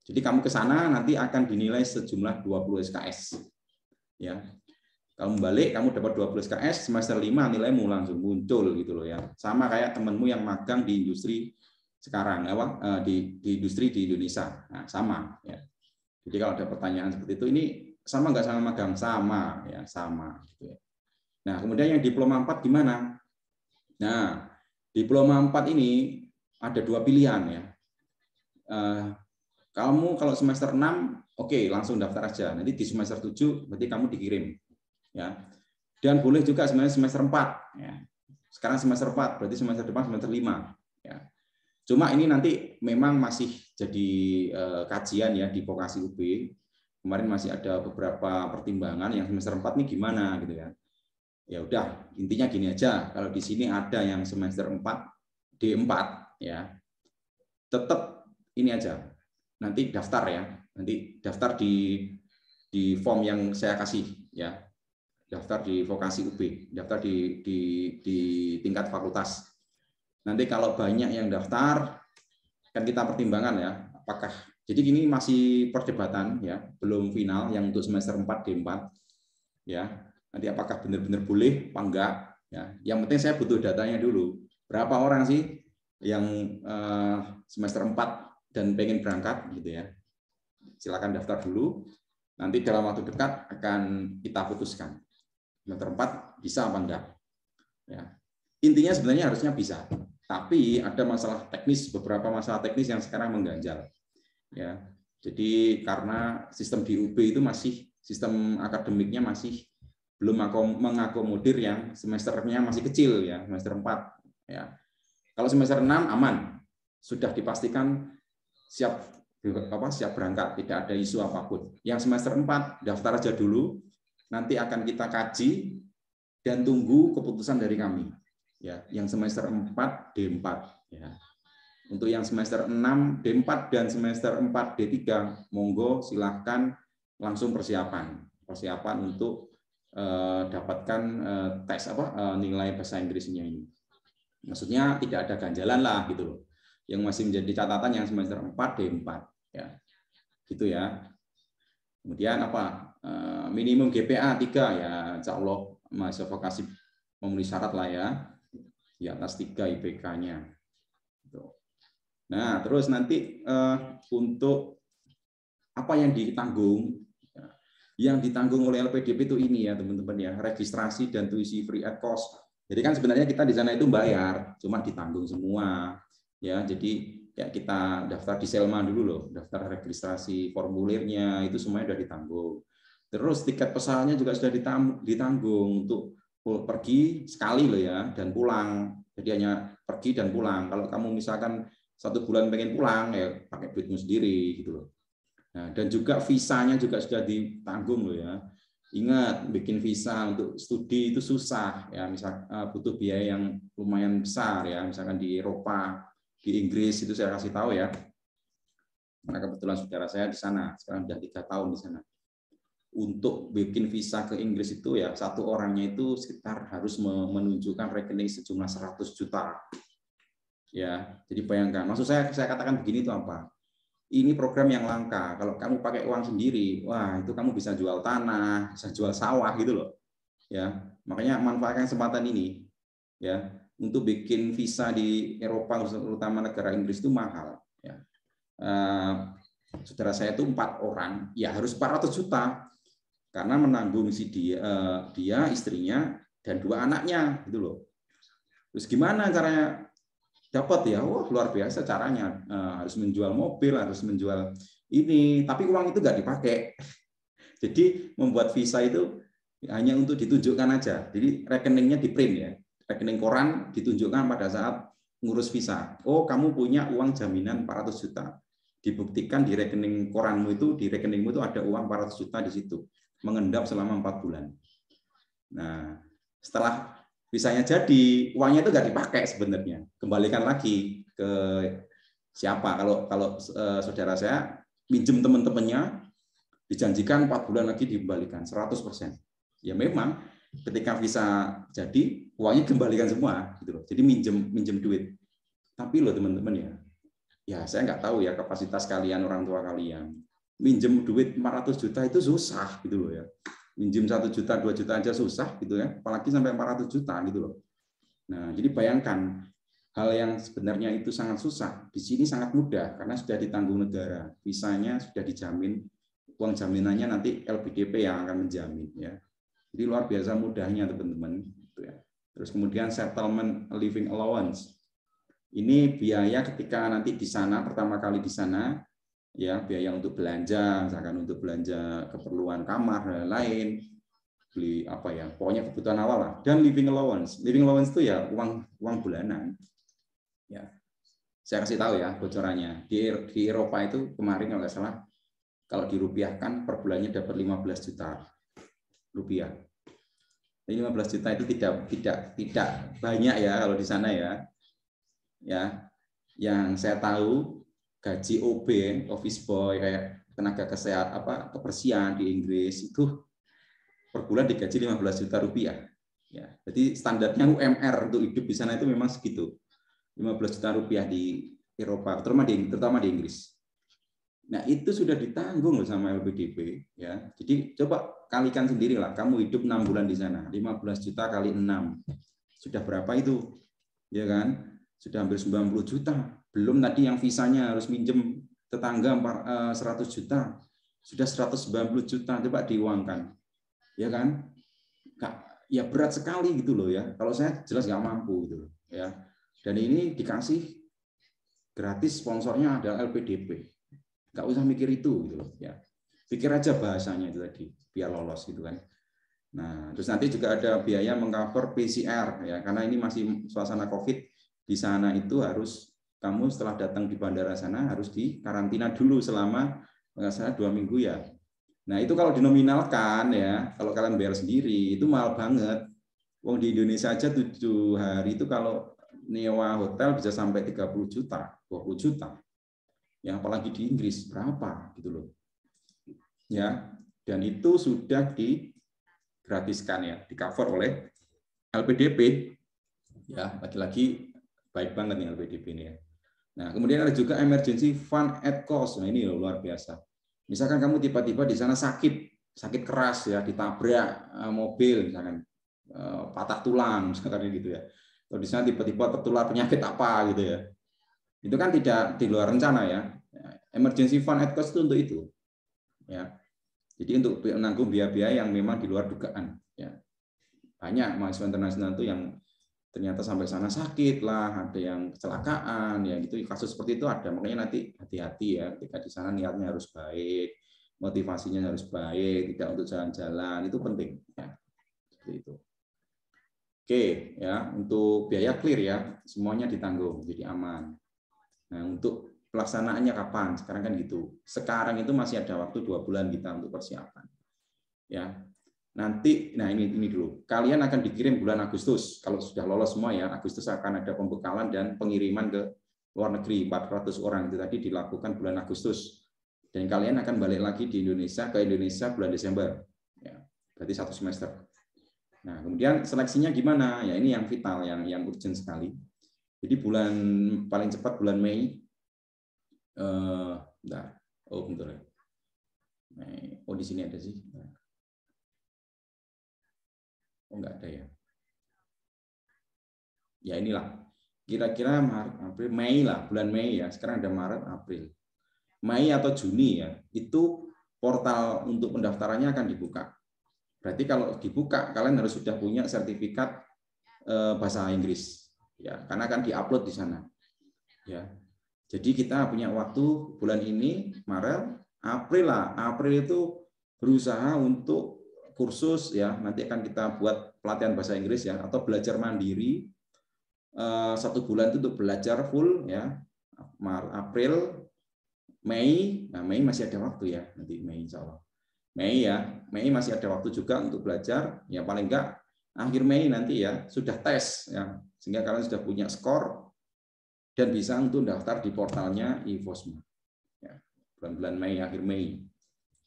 Jadi kamu ke sana nanti akan dinilai sejumlah 20 SKS. Ya. Kalau balik kamu dapat 20 SKS, semester 5 nilaimu langsung muncul gitu loh ya. Sama kayak temenmu yang magang di industri sekarang eh, apa eh, di, di industri di Indonesia nah, sama ya jadi kalau ada pertanyaan seperti itu ini sama nggak sama magang sama ya sama gitu ya nah kemudian yang diploma 4 gimana nah diploma 4 ini ada dua pilihan ya eh, kamu kalau semester 6 oke okay, langsung daftar aja nanti di semester 7 berarti kamu dikirim ya dan boleh juga sebenarnya semester 4 ya. sekarang semester 4 berarti semester depan semester 5 Cuma ini nanti memang masih jadi eh, kajian ya di vokasi UB. Kemarin masih ada beberapa pertimbangan yang semester 4 ini gimana gitu ya. Ya udah, intinya gini aja. Kalau di sini ada yang semester 4 D4 ya. Tetap ini aja. Nanti daftar ya. Nanti daftar di di form yang saya kasih ya. Daftar di vokasi UB, daftar di di di tingkat fakultas Nanti kalau banyak yang daftar, kan kita pertimbangkan ya, apakah jadi ini masih perdebatan ya, belum final yang untuk semester 4 D4 ya. Nanti apakah benar-benar boleh apa enggak ya. Yang penting saya butuh datanya dulu. Berapa orang sih yang eh, semester 4 dan pengen berangkat gitu ya. Silakan daftar dulu. Nanti dalam waktu dekat akan kita putuskan. Semester 4 bisa apa enggak. Ya. Intinya sebenarnya harusnya bisa. Tapi ada masalah teknis, beberapa masalah teknis yang sekarang mengganjal. Ya, jadi karena sistem di UB itu masih sistem akademiknya masih belum mengakomodir yang semesternya masih kecil ya, semester 4 ya. Kalau semester 6 aman, sudah dipastikan siap apa siap berangkat, tidak ada isu apapun. Yang semester 4 daftar aja dulu, nanti akan kita kaji dan tunggu keputusan dari kami ya yang semester 4 D4 ya untuk yang semester 6 D4 dan semester 4 D3 monggo silahkan langsung persiapan persiapan untuk uh, dapatkan uh, tes apa uh, nilai bahasa Inggrisnya ini maksudnya tidak ada ganjalan lah gitu loh yang masih menjadi catatan yang semester 4 D4 ya gitu ya kemudian apa minimum GPA 3 ya insya Allah masih vokasi memenuhi syarat lah ya di atas 3 IPK-nya. Gitu. Nah, terus nanti eh, untuk apa yang ditanggung, ya, yang ditanggung oleh LPDP itu ini ya teman-teman ya, registrasi dan tuisi free at cost. Jadi kan sebenarnya kita di sana itu bayar, cuma ditanggung semua. Ya, jadi ya kita daftar di Selma dulu loh, daftar registrasi formulirnya itu semuanya sudah ditanggung. Terus tiket pesawatnya juga sudah ditanggung untuk pergi sekali loh ya dan pulang. Jadi hanya pergi dan pulang. Kalau kamu misalkan satu bulan pengen pulang ya pakai duitmu sendiri gitu loh. Nah, dan juga visanya juga sudah ditanggung loh ya. Ingat bikin visa untuk studi itu susah ya, misal eh, butuh biaya yang lumayan besar ya, misalkan di Eropa, di Inggris itu saya kasih tahu ya. Karena kebetulan saudara saya di sana, sekarang sudah tiga tahun di sana untuk bikin visa ke Inggris itu ya satu orangnya itu sekitar harus menunjukkan rekening sejumlah 100 juta. Ya, jadi bayangkan. Maksud saya saya katakan begini itu apa? Ini program yang langka. Kalau kamu pakai uang sendiri, wah itu kamu bisa jual tanah, bisa jual sawah gitu loh. Ya, makanya manfaatkan kesempatan ini. Ya, untuk bikin visa di Eropa terutama negara Inggris itu mahal. Ya. Uh, saudara saya itu empat orang, ya harus 400 juta karena menanggung si dia, eh, dia istrinya dan dua anaknya gitu loh. Terus gimana caranya dapat ya? Wah luar biasa caranya eh, harus menjual mobil, harus menjual ini, tapi uang itu nggak dipakai. Jadi membuat visa itu hanya untuk ditunjukkan aja. Jadi rekeningnya di print ya, rekening koran ditunjukkan pada saat ngurus visa. Oh kamu punya uang jaminan 400 juta. Dibuktikan di rekening koranmu itu, di rekeningmu itu ada uang 400 juta di situ mengendap selama empat bulan. Nah, setelah visanya jadi, uangnya itu nggak dipakai sebenarnya. Kembalikan lagi ke siapa? Kalau kalau e, saudara saya pinjam teman-temannya, dijanjikan empat bulan lagi dikembalikan 100%. Ya memang ketika visa jadi uangnya dikembalikan semua gitu loh. Jadi minjem minjem duit. Tapi loh teman-teman ya, ya saya nggak tahu ya kapasitas kalian orang tua kalian minjem duit 400 juta itu susah gitu loh ya. Minjem 1 juta, 2 juta aja susah gitu ya, apalagi sampai 400 juta gitu loh. Nah, jadi bayangkan hal yang sebenarnya itu sangat susah, di sini sangat mudah karena sudah ditanggung negara. Visanya sudah dijamin, uang jaminannya nanti LBDP yang akan menjamin ya. Jadi luar biasa mudahnya teman-teman gitu ya. Terus kemudian settlement living allowance. Ini biaya ketika nanti di sana pertama kali di sana ya biaya untuk belanja misalkan untuk belanja keperluan kamar dan lain-lain beli apa ya pokoknya kebutuhan awal lah dan living allowance living allowance itu ya uang uang bulanan ya saya kasih tahu ya bocorannya di, er-, di Eropa itu kemarin kalau nggak salah kalau dirupiahkan per bulannya dapat 15 juta rupiah. Jadi 15 juta itu tidak tidak tidak banyak ya kalau di sana ya. Ya. Yang saya tahu gaji OB, office boy kayak tenaga kesehatan apa kebersihan di Inggris itu per bulan digaji 15 juta rupiah. Ya, jadi standarnya UMR untuk hidup di sana itu memang segitu. 15 juta rupiah di Eropa, terutama di terutama di Inggris. Nah, itu sudah ditanggung sama LPDP ya. Jadi coba kalikan sendiri lah, kamu hidup 6 bulan di sana, 15 juta kali 6. Sudah berapa itu? Ya kan? Sudah hampir 90 juta belum tadi yang visanya harus minjem tetangga 100 eh, juta, sudah 190 juta coba diuangkan. Ya kan? ya berat sekali gitu loh ya. Kalau saya jelas nggak mampu gitu loh ya. Dan ini dikasih gratis sponsornya adalah LPDP. Nggak usah mikir itu gitu loh ya. Pikir aja bahasanya itu tadi biar lolos gitu kan. Nah, terus nanti juga ada biaya mengcover PCR ya karena ini masih suasana Covid di sana itu harus kamu setelah datang di bandara sana harus di karantina dulu selama nggak dua minggu ya. Nah itu kalau dinominalkan ya, kalau kalian bayar sendiri itu mahal banget. Wong di Indonesia aja tujuh hari itu kalau nyewa hotel bisa sampai 30 juta, 20 juta. Ya apalagi di Inggris berapa gitu loh. Ya, dan itu sudah digratiskan ya, di cover oleh LPDP. Ya, lagi-lagi baik banget nih LPDP ini ya. Nah, kemudian ada juga emergency fund at cost. Nah, ini luar biasa. Misalkan kamu tiba-tiba di sana sakit, sakit keras ya, ditabrak eh, mobil misalkan eh, patah tulang misalkan gitu ya. Atau di sana tiba-tiba tertular penyakit apa gitu ya. Itu kan tidak di luar rencana ya. Emergency fund at cost itu untuk itu. Ya. Jadi untuk menanggung biaya-biaya yang memang di luar dugaan ya. Banyak mahasiswa internasional itu yang ternyata sampai sana sakit lah, ada yang kecelakaan, ya gitu. Kasus seperti itu ada, makanya nanti hati-hati ya ketika di sana niatnya harus baik, motivasinya harus baik, tidak untuk jalan-jalan, itu penting. Ya. Seperti itu. Oke, ya untuk biaya clear ya, semuanya ditanggung, jadi aman. Nah, untuk pelaksanaannya kapan? Sekarang kan gitu. Sekarang itu masih ada waktu dua bulan kita untuk persiapan. Ya, Nanti, nah ini ini dulu. Kalian akan dikirim bulan Agustus. Kalau sudah lolos semua ya, Agustus akan ada pembekalan dan pengiriman ke luar negeri 400 orang itu tadi dilakukan bulan Agustus. Dan kalian akan balik lagi di Indonesia ke Indonesia bulan Desember. Ya, berarti satu semester. Nah, kemudian seleksinya gimana? Ya ini yang vital, yang yang urgent sekali. Jadi bulan paling cepat bulan Mei. Eh, uh, Oh, bentar. Mei. Oh, di sini ada sih. Nah. Oh, enggak ada ya. Ya inilah. Kira-kira Maret, April, Mei lah, bulan Mei ya. Sekarang ada Maret, April. Mei atau Juni ya, itu portal untuk pendaftarannya akan dibuka. Berarti kalau dibuka, kalian harus sudah punya sertifikat eh, bahasa Inggris, ya, karena akan diupload di sana. Ya, jadi kita punya waktu bulan ini Maret, April lah. April itu berusaha untuk kursus ya nanti akan kita buat pelatihan bahasa Inggris ya atau belajar mandiri eh, satu bulan itu untuk belajar full ya Mar April Mei nah Mei masih ada waktu ya nanti Mei Insya Allah Mei ya Mei masih ada waktu juga untuk belajar ya paling enggak akhir Mei nanti ya sudah tes ya sehingga kalian sudah punya skor dan bisa untuk daftar di portalnya iVosma ya bulan-bulan Mei akhir Mei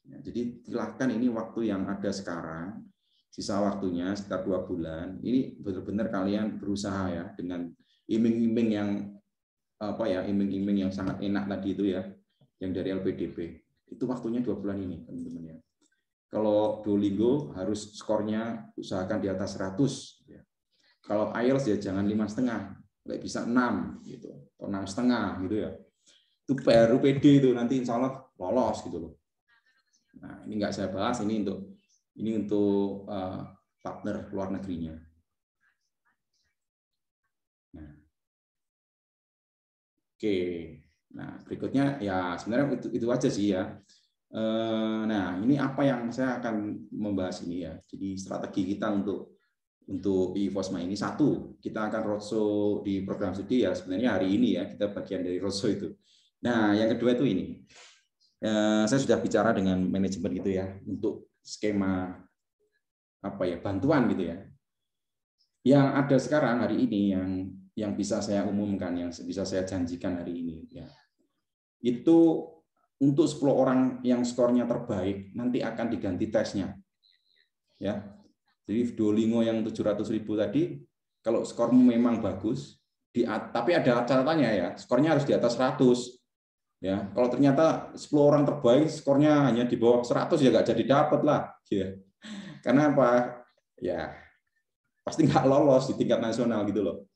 Ya, jadi silahkan ini waktu yang ada sekarang, sisa waktunya sekitar dua bulan. Ini benar-benar kalian berusaha ya dengan iming-iming yang apa ya iming-iming yang sangat enak tadi itu ya, yang dari LPDP. Itu waktunya dua bulan ini teman-teman ya. Kalau Duolingo harus skornya usahakan di atas 100. Ya. Kalau IELTS ya jangan lima setengah, nggak bisa enam gitu, atau enam setengah gitu ya. Itu baru PD itu nanti insya Allah lolos gitu loh Nah, ini nggak saya bahas, ini untuk ini untuk eh, partner luar negerinya. Nah. Oke, nah berikutnya ya sebenarnya itu, itu aja sih ya. Eh, nah, ini apa yang saya akan membahas ini ya. Jadi strategi kita untuk untuk evosma ini satu, kita akan roadshow di program studi ya sebenarnya hari ini ya kita bagian dari roadshow itu. Nah, yang kedua itu ini. Eh, saya sudah bicara dengan manajemen gitu ya untuk skema apa ya bantuan gitu ya. Yang ada sekarang hari ini yang yang bisa saya umumkan, yang bisa saya janjikan hari ini ya. Itu untuk 10 orang yang skornya terbaik nanti akan diganti tesnya. Ya. Jadi Duolingo yang 700.000 tadi kalau skormu memang bagus di tapi ada catatannya ya, skornya harus di atas 100 Ya, kalau ternyata 10 orang terbaik skornya hanya di bawah 100 ya nggak jadi dapat lah. ya. Karena apa? Ya pasti nggak lolos di tingkat nasional gitu loh.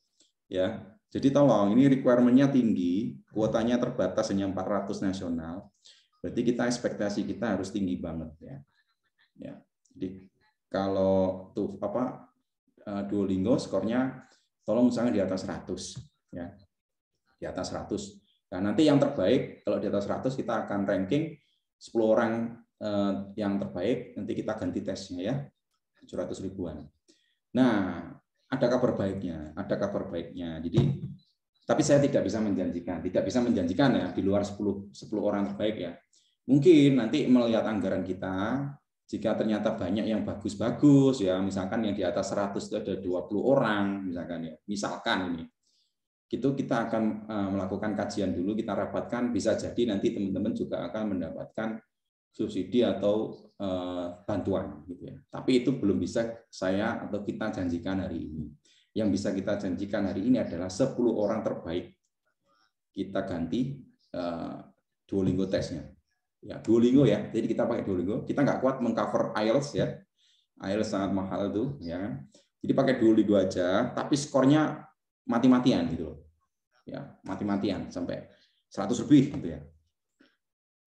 Ya, jadi tolong ini requirementnya tinggi, kuotanya terbatas hanya 400 nasional. Berarti kita ekspektasi kita harus tinggi banget ya. Ya, jadi kalau tuh apa e, Duolingo skornya tolong misalnya di atas 100 ya. Di atas 100 Nah, nanti yang terbaik kalau di atas 100 kita akan ranking 10 orang eh, yang terbaik, nanti kita ganti tesnya ya. 700 ribuan. Nah, ada kabar baiknya, ada kabar baiknya. Jadi tapi saya tidak bisa menjanjikan, tidak bisa menjanjikan ya di luar 10 10 orang terbaik ya. Mungkin nanti melihat anggaran kita, jika ternyata banyak yang bagus-bagus ya, misalkan yang di atas 100 itu ada 20 orang misalkan ya. Misalkan ini itu kita akan eh, melakukan kajian dulu, kita rapatkan, bisa jadi nanti teman-teman juga akan mendapatkan subsidi atau eh, bantuan. Gitu ya. Tapi itu belum bisa saya atau kita janjikan hari ini. Yang bisa kita janjikan hari ini adalah 10 orang terbaik kita ganti eh, Duolingo tesnya. Ya, Duolingo ya. Jadi kita pakai Duolingo. Kita nggak kuat mengcover IELTS ya. IELTS sangat mahal tuh, ya kan. Jadi pakai Duolingo aja, tapi skornya mati-matian gitu loh. Ya, mati-matian sampai 100 lebih gitu ya.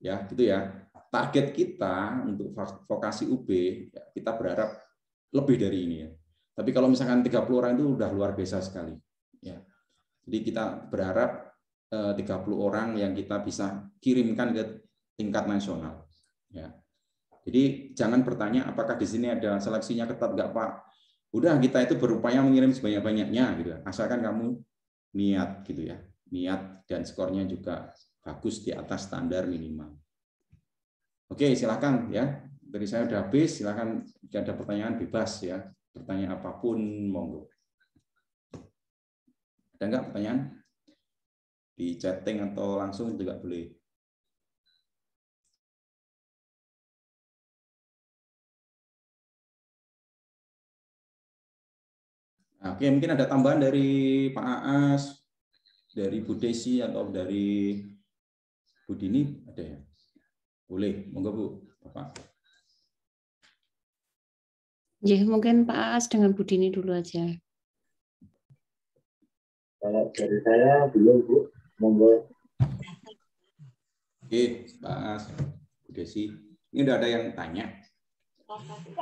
Ya, gitu ya. Target kita untuk vokasi UB ya, kita berharap lebih dari ini ya. Tapi kalau misalkan 30 orang itu udah luar biasa sekali ya. Jadi kita berharap 30 eh, orang yang kita bisa kirimkan ke tingkat nasional ya. Jadi jangan bertanya apakah di sini ada seleksinya ketat nggak Pak? udah kita itu berupaya mengirim sebanyak-banyaknya gitu ya. asalkan kamu niat gitu ya niat dan skornya juga bagus di atas standar minimal oke silahkan ya dari saya udah habis silahkan jika ada pertanyaan bebas ya bertanya apapun monggo ada nggak pertanyaan di chatting atau langsung juga boleh Nah, oke, mungkin ada tambahan dari Pak Aas, dari Bu Desi atau dari Bu Dini ada ya? Boleh, monggo Bu, Bapak. Ya, mungkin Pak Aas dengan Bu Dini dulu aja. Kalau dari saya belum Bu, monggo. Oke, Pak Aas, Bu Desi. Ini udah ada yang tanya.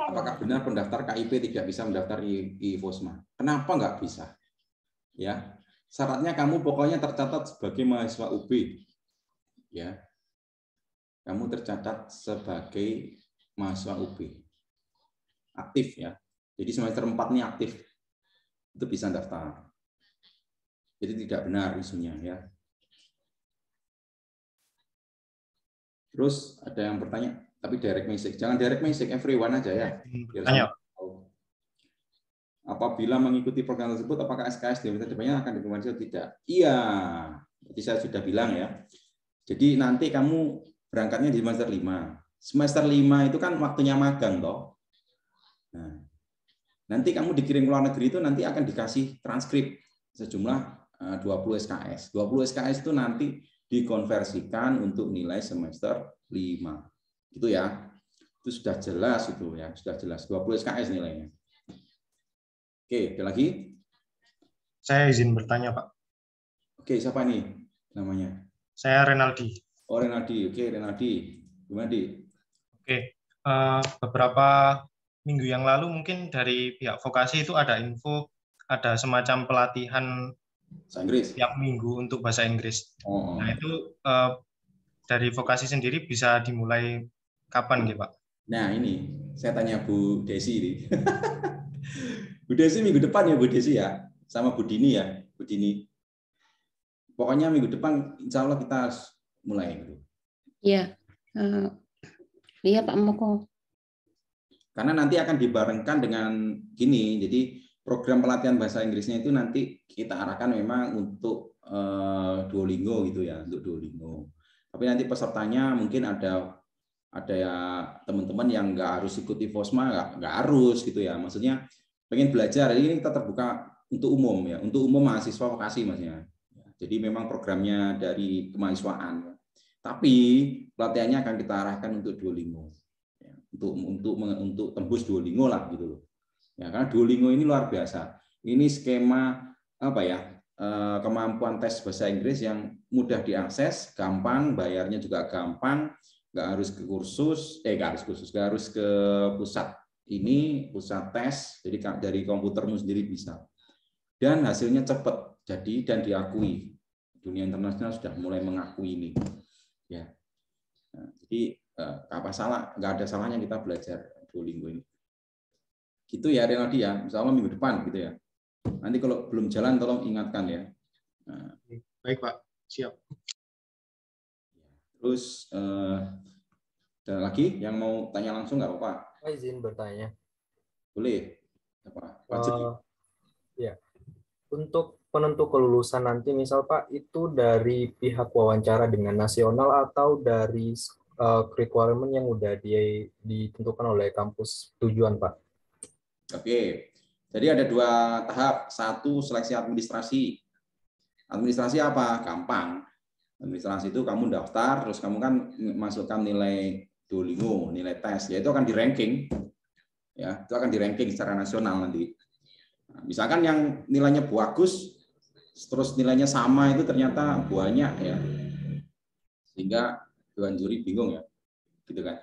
Apakah benar pendaftar KIP tidak bisa mendaftar I, Kenapa nggak bisa? Ya, syaratnya kamu pokoknya tercatat sebagai mahasiswa UB. Ya, kamu tercatat sebagai mahasiswa UB aktif ya. Jadi semester 4 ini aktif. Itu bisa daftar. Jadi tidak benar isunya ya. Terus ada yang bertanya, tapi direct message. Jangan direct message everyone aja ya. Hmm, Biar Apabila mengikuti program tersebut, apakah SKS di masa depannya akan dikonversi atau tidak? Iya, jadi saya sudah bilang ya. Jadi nanti kamu berangkatnya di semester 5. Semester 5 itu kan waktunya magang toh. Nah, nanti kamu dikirim ke luar negeri itu nanti akan dikasih transkrip sejumlah 20 SKS. 20 SKS itu nanti dikonversikan untuk nilai semester 5. Gitu ya. Itu sudah jelas itu ya, sudah jelas 20 SKS nilainya. Oke, ada lagi? Saya izin bertanya, Pak. Oke, siapa nih namanya? Saya Renaldi. Oh, Renaldi. Oke, Renaldi. Gimana, Di? Oke, eh, beberapa minggu yang lalu mungkin dari pihak vokasi itu ada info ada semacam pelatihan bahasa Inggris tiap minggu untuk bahasa Inggris. Oh, oh. Nah itu eh, dari vokasi sendiri bisa dimulai Kapan gitu Pak? Nah, ini saya tanya Bu Desi ini. Bu Desi minggu depan ya Bu Desi ya, sama Bu Dini ya, Bu Dini. Pokoknya minggu depan insya Allah kita harus mulai. Iya, uh, iya Pak Moko. Karena nanti akan dibarengkan dengan gini, jadi program pelatihan bahasa Inggrisnya itu nanti kita arahkan memang untuk uh, Duolingo gitu ya, untuk Duolingo. Tapi nanti pesertanya mungkin ada ada ya teman-teman yang nggak harus ikuti IFOSMA nggak nggak harus gitu ya maksudnya pengen belajar ini kita terbuka untuk umum ya untuk umum mahasiswa vokasi maksudnya jadi memang programnya dari kemahasiswaan tapi pelatihannya akan kita arahkan untuk Duolingo ya, untuk untuk untuk tembus Duolingo lah gitu loh ya karena Duolingo ini luar biasa ini skema apa ya eh, kemampuan tes bahasa Inggris yang mudah diakses gampang bayarnya juga gampang nggak harus ke kursus, eh nggak harus kursus, nggak harus ke pusat ini, pusat tes, jadi dari komputermu sendiri bisa. Dan hasilnya cepat, jadi dan diakui. Dunia internasional sudah mulai mengakui ini. Ya. Nah, jadi eh, apa salah, nggak ada salahnya kita belajar Duolingo ini. Gitu ya Renaldi ya, insya Allah minggu depan gitu ya. Nanti kalau belum jalan tolong ingatkan ya. Nah. Baik Pak, siap. Terus uh, lagi yang mau tanya langsung nggak apa-apa? Oh, izin bertanya. Boleh. Apa? Wajib. Uh, ya. Untuk penentu kelulusan nanti misal Pak itu dari pihak wawancara dengan nasional atau dari uh, eh, requirement yang sudah di, ditentukan oleh kampus tujuan Pak? Oke. Jadi ada dua tahap. Satu seleksi administrasi. Administrasi apa? Gampang administrasi itu kamu daftar terus kamu kan masukkan nilai Duolingo, nilai tes, ya itu akan di ranking, ya itu akan di ranking secara nasional nanti. Nah, misalkan yang nilainya bagus, terus nilainya sama itu ternyata banyak ya, sehingga dewan juri bingung ya, gitu kan.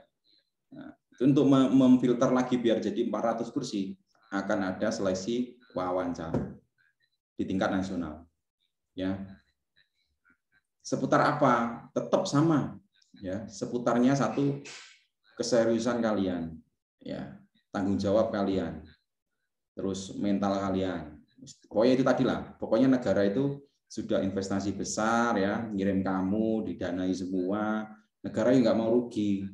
Nah, itu untuk memfilter lagi biar jadi 400 kursi akan ada seleksi wawancara di tingkat nasional, ya seputar apa? Tetap sama, ya. Seputarnya satu keseriusan kalian, ya, tanggung jawab kalian, terus mental kalian. Pokoknya itu tadi lah. Pokoknya negara itu sudah investasi besar ya, ngirim kamu, didanai semua. Negara yang nggak mau rugi,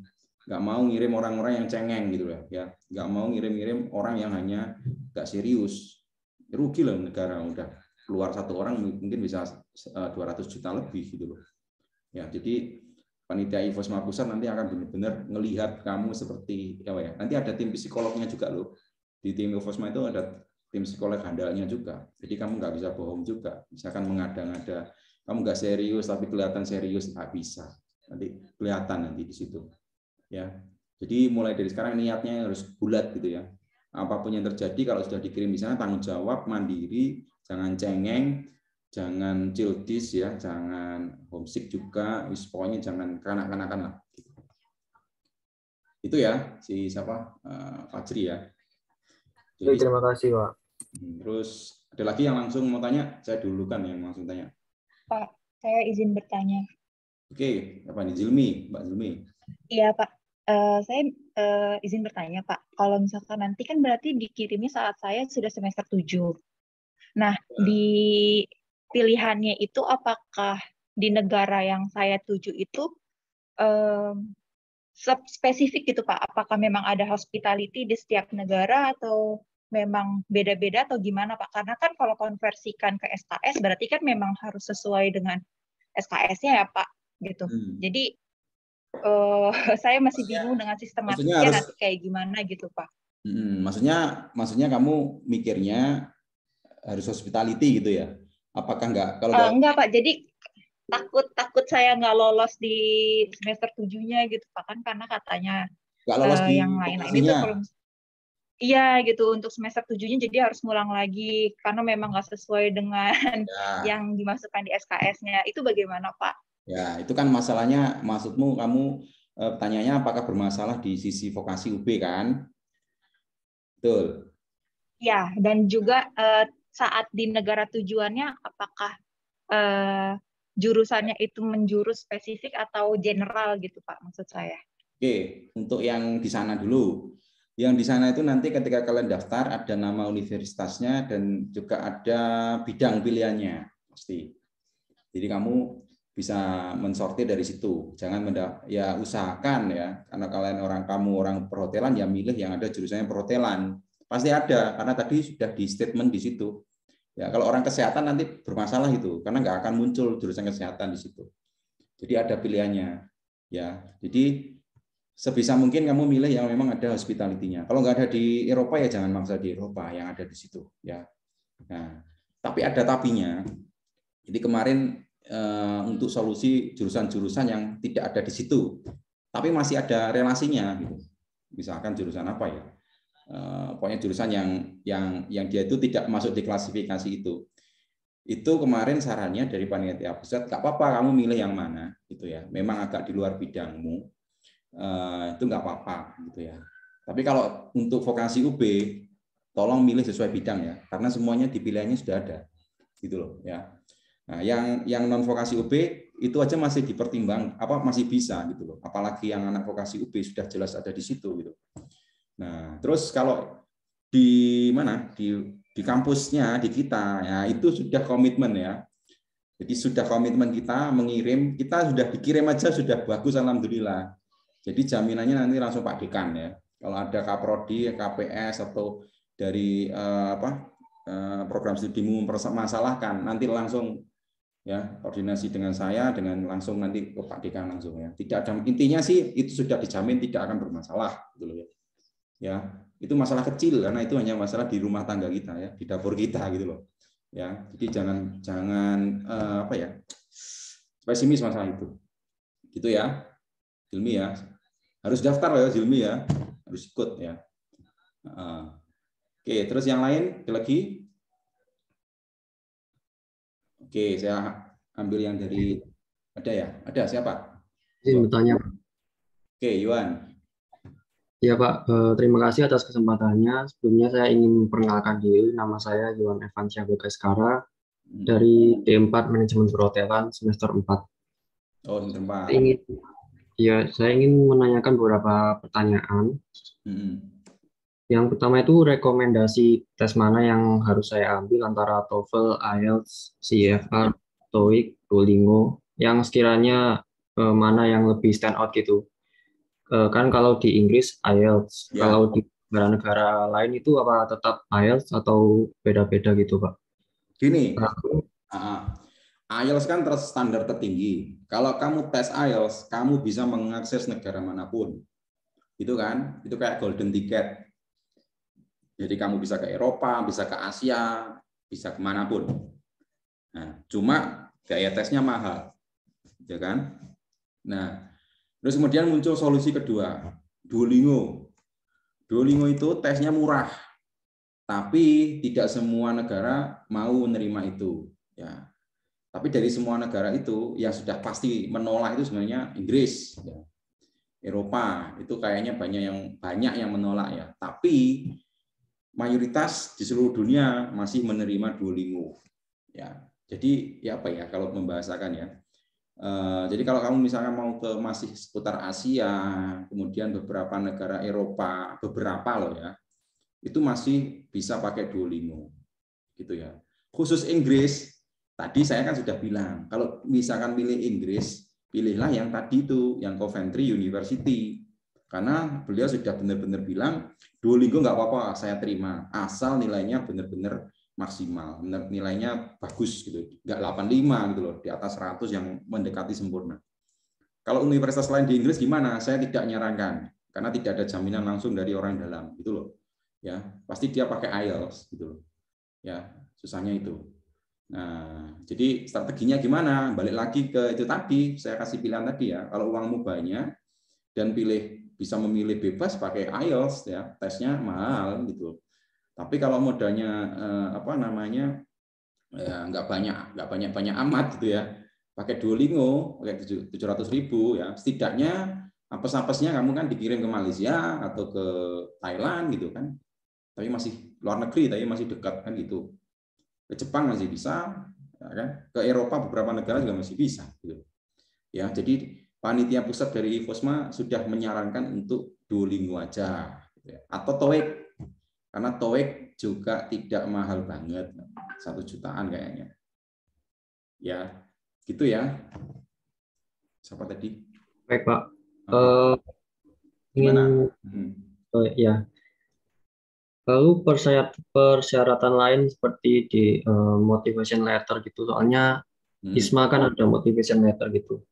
nggak mau ngirim orang-orang yang cengeng gitu lah, ya. Nggak mau ngirim-ngirim orang yang hanya nggak serius. Rugi loh negara udah keluar satu orang mungkin bisa 200 eh, juta lebih gitu loh. Ya, jadi panitia IFOSMA pusat nanti akan benar-benar ngelihat kamu seperti ya, ya. Nanti ada tim psikolognya juga loh. Di tim IFOSMA itu ada tim psikolog handalnya juga. Jadi kamu nggak bisa bohong juga. Misalkan mengada-ngada kamu nggak serius tapi kelihatan serius nggak bisa. Nanti kelihatan nanti di situ. Ya. Jadi mulai dari sekarang niatnya harus bulat gitu ya. Apapun yang terjadi kalau sudah dikirim di sana tanggung jawab mandiri, jangan cengeng, jangan childish ya, jangan homesick juga, pokoknya jangan kanak-kanakan lah. Itu ya si siapa eh, Fajri ya. Jadi, terima kasih Pak. Hmm, terus ada lagi yang langsung mau tanya? Saya dulukan kan yang langsung tanya. Pak, saya izin bertanya. Oke, apa nih Zilmi, Mbak Zilmi? Iya Pak, uh, saya uh, izin bertanya Pak. Kalau misalkan nanti kan berarti dikirimnya saat saya sudah semester 7. Nah, iya. di pilihannya itu apakah di negara yang saya tuju itu um, spesifik gitu Pak, apakah memang ada hospitality di setiap negara atau memang beda-beda atau gimana Pak? Karena kan kalau konversikan ke SKS berarti kan memang harus sesuai dengan SKS-nya ya Pak, gitu. Hmm. Jadi uh, saya masih bingung dengan sistematiknya harus, nanti kayak gimana gitu Pak. Hmm, maksudnya, maksudnya kamu mikirnya harus hospitality gitu ya? Apakah enggak? Kalau uh, eh, enggak Pak, jadi takut takut saya nggak lolos di semester tujuhnya gitu Pak kan karena katanya nggak lolos uh, di yang lain-lain itu belum Iya gitu untuk semester tujuhnya jadi harus ngulang lagi karena memang nggak sesuai dengan ya. yang dimasukkan di SKS-nya itu bagaimana Pak? Ya itu kan masalahnya maksudmu kamu e, pertanyaannya apakah bermasalah di sisi vokasi UB kan? Betul. Ya dan juga e, saat di negara tujuannya apakah eh, jurusannya itu menjurus spesifik atau general gitu Pak maksud saya. Oke, untuk yang di sana dulu. Yang di sana itu nanti ketika kalian daftar ada nama universitasnya dan juga ada bidang pilihannya pasti. Jadi kamu bisa mensortir dari situ. Jangan mendak ya usahakan ya karena kalian orang kamu orang perhotelan ya milih yang ada jurusannya perhotelan Pasti ada, karena tadi sudah di statement di situ. Ya, kalau orang kesehatan nanti bermasalah itu, karena nggak akan muncul jurusan kesehatan di situ. Jadi ada pilihannya. Ya, jadi sebisa mungkin kamu milih yang memang ada hospitality Kalau nggak ada di Eropa ya jangan maksa di Eropa yang ada di situ. Ya, nah, tapi ada tapinya. Jadi kemarin eh, untuk solusi jurusan-jurusan yang tidak ada di situ, tapi masih ada relasinya. Gitu. Misalkan jurusan apa ya? Eh, pokoknya jurusan yang yang yang dia itu tidak masuk di klasifikasi itu. Itu kemarin sarannya dari panitia pusat, nggak apa-apa kamu milih yang mana, gitu ya. Memang agak di luar bidangmu, eh, itu nggak apa-apa, gitu ya. Tapi kalau untuk vokasi UB, tolong milih sesuai bidang ya, karena semuanya dipilihannya sudah ada, gitu loh, ya. Nah, yang yang non vokasi UB itu aja masih dipertimbang, apa masih bisa gitu loh. Apalagi yang anak vokasi UB sudah jelas ada di situ gitu. Nah, terus kalau di mana di di kampusnya di kita ya itu sudah komitmen ya. Jadi sudah komitmen kita mengirim, kita sudah dikirim aja sudah bagus alhamdulillah. Jadi jaminannya nanti langsung Pak Dekan ya. Kalau ada Kaprodi, KPS atau dari eh, apa eh, program studimu mempermasalahkan, nanti langsung ya koordinasi dengan saya dengan langsung nanti ke Pak Dekan langsung ya. Tidak ada intinya sih itu sudah dijamin tidak akan bermasalah gitu loh ya ya itu masalah kecil karena itu hanya masalah di rumah tangga kita ya di dapur kita gitu loh ya jadi jangan jangan uh, apa ya pesimis masalah itu gitu ya zilmi ya harus daftar ya zilmi ya harus ikut ya uh, oke okay, terus yang lain lagi oke okay, saya ambil yang dari ada ya ada siapa ingin bertanya oke okay, Yuan Ya Pak, eh, terima kasih atas kesempatannya. Sebelumnya saya ingin memperkenalkan diri, nama saya Yohan Evan Syabuka hmm. dari D4 Manajemen Perhotelan semester 4. Oh, semester 4. ingin, ya, saya ingin menanyakan beberapa pertanyaan. Hmm. Yang pertama itu rekomendasi tes mana yang harus saya ambil antara TOEFL, IELTS, CFR, e TOEIC, Duolingo, yang sekiranya eh, mana yang lebih stand out gitu uh, kan kalau di Inggris IELTS, yeah. kalau di negara-negara lain itu apa tetap IELTS atau beda-beda gitu, Pak? Gini, nah, ah, ah. IELTS kan terstandar tertinggi. Kalau kamu tes IELTS, kamu bisa mengakses negara manapun. Itu kan, itu kayak golden ticket. Jadi kamu bisa ke Eropa, bisa ke Asia, bisa kemanapun. Nah, cuma biaya tesnya mahal, ya kan? Nah, Terus kemudian muncul solusi kedua, Duolingo. Duolingo itu tesnya murah, tapi tidak semua negara mau menerima itu. Ya. Tapi dari semua negara itu yang sudah pasti menolak itu sebenarnya Inggris, ya. Eropa itu kayaknya banyak yang banyak yang menolak ya. Tapi mayoritas di seluruh dunia masih menerima Duolingo. Ya. Jadi ya apa ya kalau membahasakan ya Eh, jadi kalau kamu misalnya mau ke masih seputar Asia, kemudian beberapa negara Eropa, beberapa loh ya, itu masih bisa pakai Duolingo, gitu ya. Khusus Inggris, tadi saya kan sudah bilang, kalau misalkan pilih Inggris, pilihlah yang tadi itu, yang Coventry University, karena beliau sudah benar-benar bilang Duolingo nggak apa-apa, saya terima, asal nilainya benar-benar maksimal. nilainya bagus gitu. Enggak 85 gitu loh, di atas 100 yang mendekati sempurna. Kalau universitas lain di Inggris gimana? Saya tidak nyarankan karena tidak ada jaminan langsung dari orang dalam gitu loh. Ya, pasti dia pakai IELTS gitu loh. Ya, susahnya itu. Nah, jadi strateginya gimana? Balik lagi ke itu tadi, saya kasih pilihan tadi ya. Kalau uangmu banyak dan pilih bisa memilih bebas pakai IELTS ya, tesnya mahal gitu. Tapi kalau modalnya eh, apa namanya eh, nggak banyak nggak banyak banyak amat gitu ya, pakai Duolingo pakai tujuh ratus ribu ya, setidaknya apes-apesnya kamu kan dikirim ke Malaysia atau ke Thailand gitu kan, tapi masih luar negeri tapi masih dekat kan gitu. Ke Jepang masih bisa, ya kan? ke Eropa beberapa negara juga masih bisa gitu. Ya, jadi panitia pusat dari Fosma sudah menyarankan untuk Duolingo aja gitu ya. atau TOEIC karena TOEIC juga tidak mahal banget, satu jutaan kayaknya. Ya, gitu ya. Siapa tadi? Baik Pak. Uh, Gimana? Hmm. ya. Lalu persyaratan lain seperti di uh, motivation letter gitu, soalnya hmm. Isma kan ada motivation letter gitu.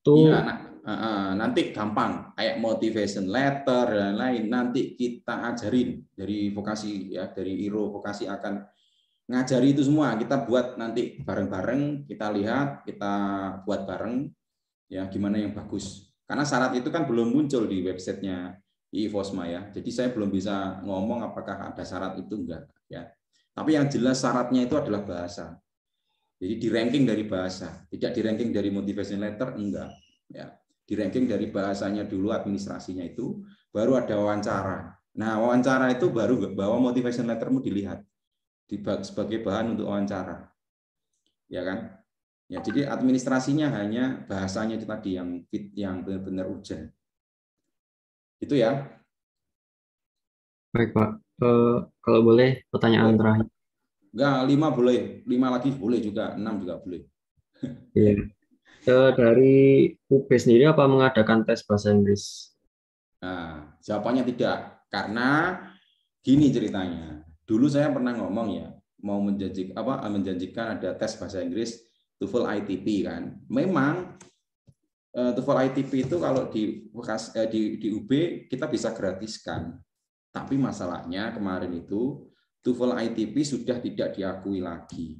Itu ya, nah Uh, nanti gampang kayak motivation letter dan lain-lain nanti kita ajarin dari vokasi ya dari Iro vokasi akan ngajari itu semua kita buat nanti bareng-bareng kita lihat kita buat bareng ya gimana yang bagus karena syarat itu kan belum muncul di websitenya Ivosma ya jadi saya belum bisa ngomong apakah ada syarat itu enggak ya tapi yang jelas syaratnya itu adalah bahasa jadi di ranking dari bahasa tidak di ranking dari motivation letter enggak ya di ranking dari bahasanya dulu administrasinya itu baru ada wawancara nah wawancara itu baru bawa motivation lettermu dilihat sebagai bahan untuk wawancara ya kan ya jadi administrasinya hanya bahasanya itu tadi yang fit yang benar-benar urgent itu ya baik pak uh, kalau boleh pertanyaan terakhir Enggak, lima boleh. Lima lagi boleh juga. Enam juga boleh. Iya dari UB sendiri apa mengadakan tes bahasa Inggris? Nah, jawabannya tidak. Karena gini ceritanya. Dulu saya pernah ngomong ya, mau menjanjikan apa menjanjikan ada tes bahasa Inggris TOEFL ITP kan. Memang eh, TOEFL ITP itu kalau di eh, di di UB kita bisa gratiskan. Tapi masalahnya kemarin itu TOEFL ITP sudah tidak diakui lagi.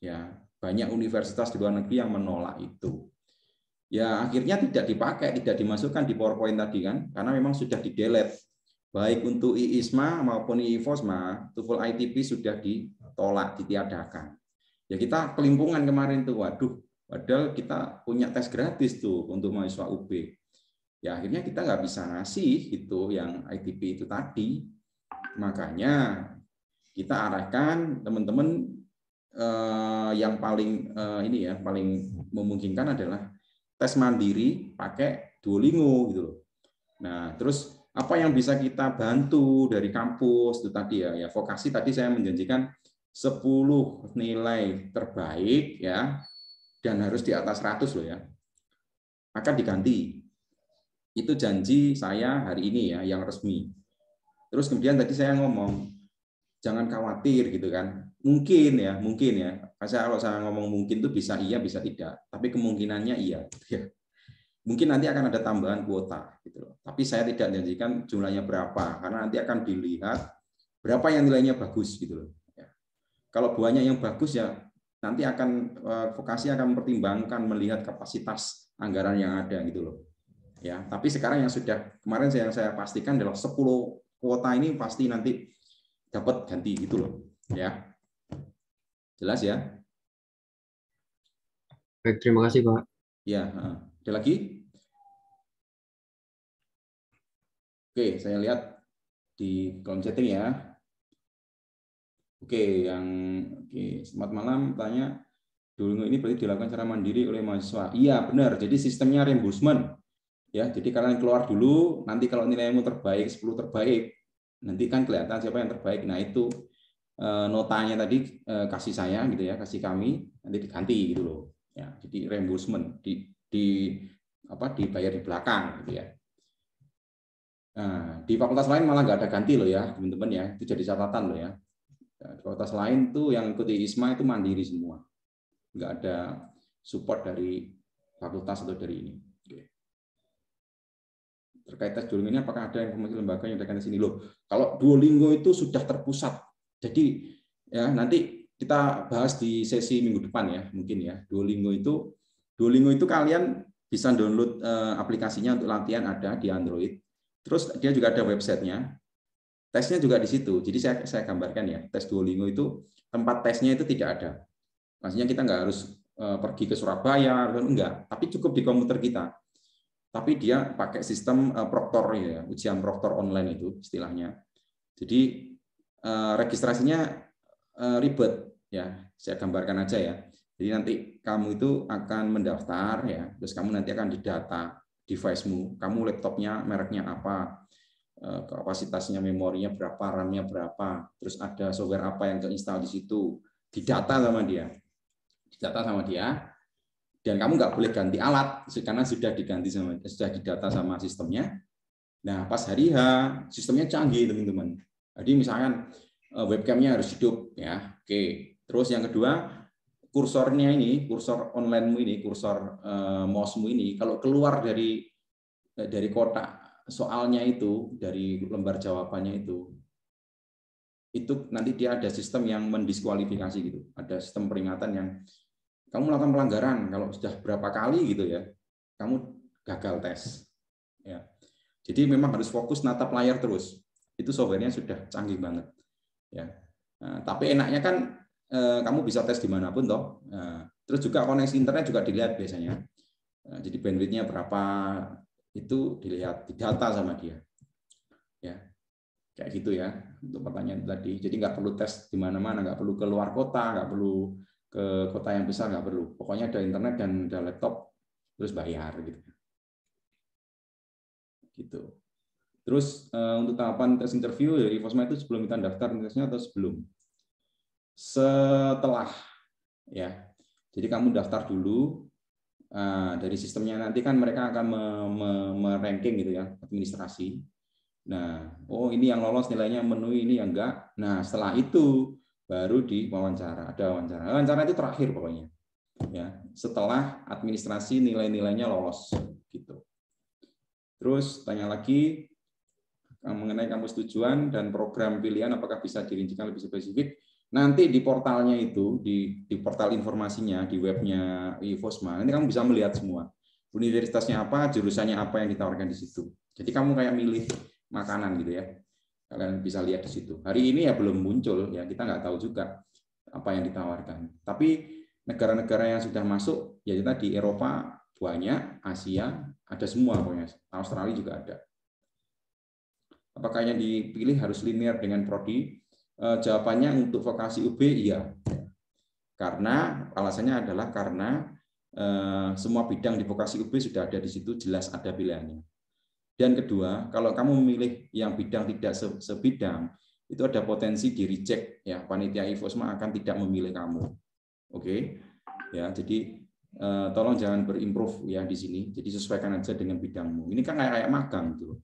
Ya, banyak universitas di luar negeri yang menolak itu. Ya akhirnya tidak dipakai, tidak dimasukkan di PowerPoint tadi kan, karena memang sudah di delete. Baik untuk IISMA maupun IIFOSMA, TOEFL ITP sudah ditolak, ditiadakan. Ya kita kelimpungan kemarin tuh, waduh, padahal kita punya tes gratis tuh untuk mahasiswa UB. Ya akhirnya kita nggak bisa ngasih itu yang ITP itu tadi. Makanya kita arahkan teman-teman eh, yang paling eh, ini ya paling memungkinkan adalah tes mandiri pakai Duolingo gitu loh. Nah, terus apa yang bisa kita bantu dari kampus itu tadi ya, ya vokasi tadi saya menjanjikan 10 nilai terbaik ya dan harus di atas 100 loh ya. Akan diganti. Itu janji saya hari ini ya yang resmi. Terus kemudian tadi saya ngomong jangan khawatir gitu kan. Mungkin ya, mungkin ya. Saya kalau saya ngomong mungkin tuh bisa iya, bisa tidak. Tapi kemungkinannya iya. Ya. Mungkin nanti akan ada tambahan kuota gitu loh. Tapi saya tidak janjikan jumlahnya berapa karena nanti akan dilihat berapa yang nilainya bagus gitu loh. Ya. Kalau buahnya yang bagus ya nanti akan eh, vokasi akan mempertimbangkan melihat kapasitas anggaran yang ada gitu loh. Ya, tapi sekarang yang sudah kemarin yang saya pastikan adalah 10 kuota ini pasti nanti dapat ganti gitu loh ya jelas ya baik terima kasih pak ya ada lagi oke saya lihat di kolom chatting ya oke yang oke selamat malam tanya dulu ini berarti dilakukan secara mandiri oleh mahasiswa iya benar jadi sistemnya reimbursement ya jadi kalian keluar dulu nanti kalau nilaimu terbaik 10 terbaik nanti kan kelihatan siapa yang terbaik nah itu eh, notanya tadi eh, kasih saya gitu ya kasih kami nanti diganti gitu loh ya jadi reimbursement di di apa dibayar di belakang gitu ya nah, di fakultas lain malah nggak ada ganti loh ya teman-teman ya itu jadi catatan loh ya nah, di fakultas lain tuh yang ikuti ISMA itu mandiri semua nggak ada support dari fakultas atau dari ini terkait tes Duolingo ini apakah ada informasi lembaga yang terkait sini loh kalau Duolingo itu sudah terpusat jadi ya nanti kita bahas di sesi minggu depan ya mungkin ya Duolingo itu Duolingo itu kalian bisa download eh, aplikasinya untuk latihan ada di Android terus dia juga ada websitenya tesnya juga di situ jadi saya saya gambarkan ya tes Duolingo itu tempat tesnya itu tidak ada maksudnya kita nggak harus eh, pergi ke Surabaya enggak tapi cukup di komputer kita tapi dia pakai sistem eh, proktor ya, ujian proktor online itu istilahnya. Jadi eh, registrasinya eh, ribet ya, saya gambarkan aja ya. Jadi nanti kamu itu akan mendaftar ya, terus kamu nanti akan didata device-mu, kamu laptopnya mereknya apa, kapasitasnya memorinya berapa, RAM-nya berapa, terus ada software apa yang terinstal di situ, didata sama dia. Didata sama dia, dan kamu nggak boleh ganti alat karena sudah diganti sama sudah didata sama sistemnya. Nah pas hari H sistemnya canggih teman-teman. Jadi misalkan eh, webcamnya harus hidup ya. Oke. Terus yang kedua kursornya ini kursor onlinemu ini kursor uh, ini kalau keluar dari eh, dari kotak soalnya itu dari lembar jawabannya itu itu nanti dia ada sistem yang mendiskualifikasi gitu ada sistem peringatan yang kamu melakukan pelanggaran kalau sudah berapa kali gitu ya kamu gagal tes ya jadi memang harus fokus natap layar terus itu softwarenya sudah canggih banget ya nah, tapi enaknya kan eh, kamu bisa tes dimanapun toh nah, terus juga koneksi internet juga dilihat biasanya nah, jadi bandwidthnya berapa itu dilihat di data sama dia ya kayak gitu ya untuk pertanyaan tadi jadi nggak perlu tes di mana-mana nggak perlu keluar kota nggak perlu ke kota yang besar nggak perlu. Pokoknya ada internet dan ada laptop, terus bayar gitu. Gitu. Terus eh, untuk tahapan tes interview dari ya, Fosma itu sebelum kita daftar tesnya atau sebelum? Setelah ya. Jadi kamu daftar dulu. Eh, dari sistemnya nanti kan mereka akan meranking gitu ya administrasi. Nah, oh ini yang lolos nilainya menu ini yang enggak. Nah, setelah itu baru di wawancara. Ada wawancara. Wawancara itu terakhir pokoknya. Ya, setelah administrasi nilai-nilainya lolos gitu. Terus tanya lagi eh, mengenai kampus tujuan dan program pilihan apakah bisa dirincikan lebih spesifik? Nanti di portalnya itu, di, di portal informasinya, di webnya IFOSMA, nanti kamu bisa melihat semua. Universitasnya apa, jurusannya apa yang ditawarkan di situ. Jadi kamu kayak milih makanan gitu ya. Kalian bisa lihat di situ. Hari ini ya belum muncul, ya kita nggak tahu juga apa yang ditawarkan. Tapi negara-negara yang sudah masuk, ya kita di Eropa banyak, Asia ada semua pokoknya. Australia juga ada. Apakah yang dipilih harus linear dengan prodi? E, jawabannya untuk vokasi UB iya. Karena alasannya adalah karena e, semua bidang di vokasi UB sudah ada di situ jelas ada pilihannya. Dan kedua, kalau kamu memilih yang bidang tidak sebidang, itu ada potensi di reject ya panitia IFOSMA akan tidak memilih kamu. Oke. Okay? Ya, jadi uh, tolong jangan berimprove ya di sini. Jadi sesuaikan aja dengan bidangmu. Ini kan kayak, kayak magang gitu.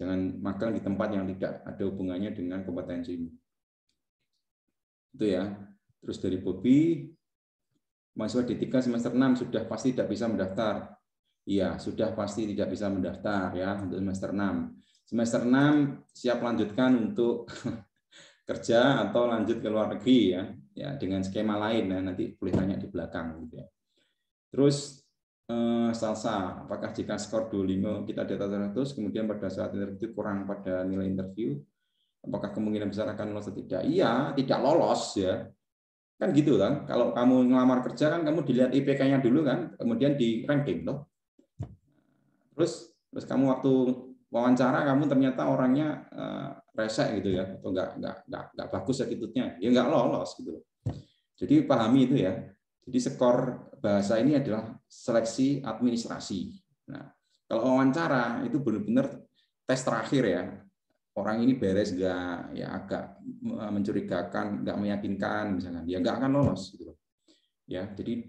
Jangan magang di tempat yang tidak ada hubungannya dengan kompetensimu. Itu ya. Terus dari Bobby, mahasiswa di 3 semester 6 sudah pasti tidak bisa mendaftar Iya, sudah pasti tidak bisa mendaftar ya untuk semester 6. Semester 6 siap lanjutkan untuk kerja atau lanjut ke luar negeri ya. Ya, dengan skema lain ya, nanti boleh tanya di belakang gitu ya. Terus eh, salsa, apakah jika skor 25 kita di atas 100 kemudian pada saat interview kurang pada nilai interview apakah kemungkinan besar akan lolos atau tidak? Iya, tidak lolos ya kan gitu kan kalau kamu ngelamar kerja kan kamu dilihat IPK-nya dulu kan kemudian di ranking loh terus terus kamu waktu wawancara kamu ternyata orangnya uh, eh, rese gitu ya atau nggak nggak nggak nggak bagus attitude-nya ya nggak lolos gitu jadi pahami itu ya jadi skor bahasa ini adalah seleksi administrasi nah kalau wawancara itu benar-benar tes terakhir ya orang ini beres nggak ya agak mencurigakan nggak meyakinkan misalnya, dia nggak akan lolos gitu ya jadi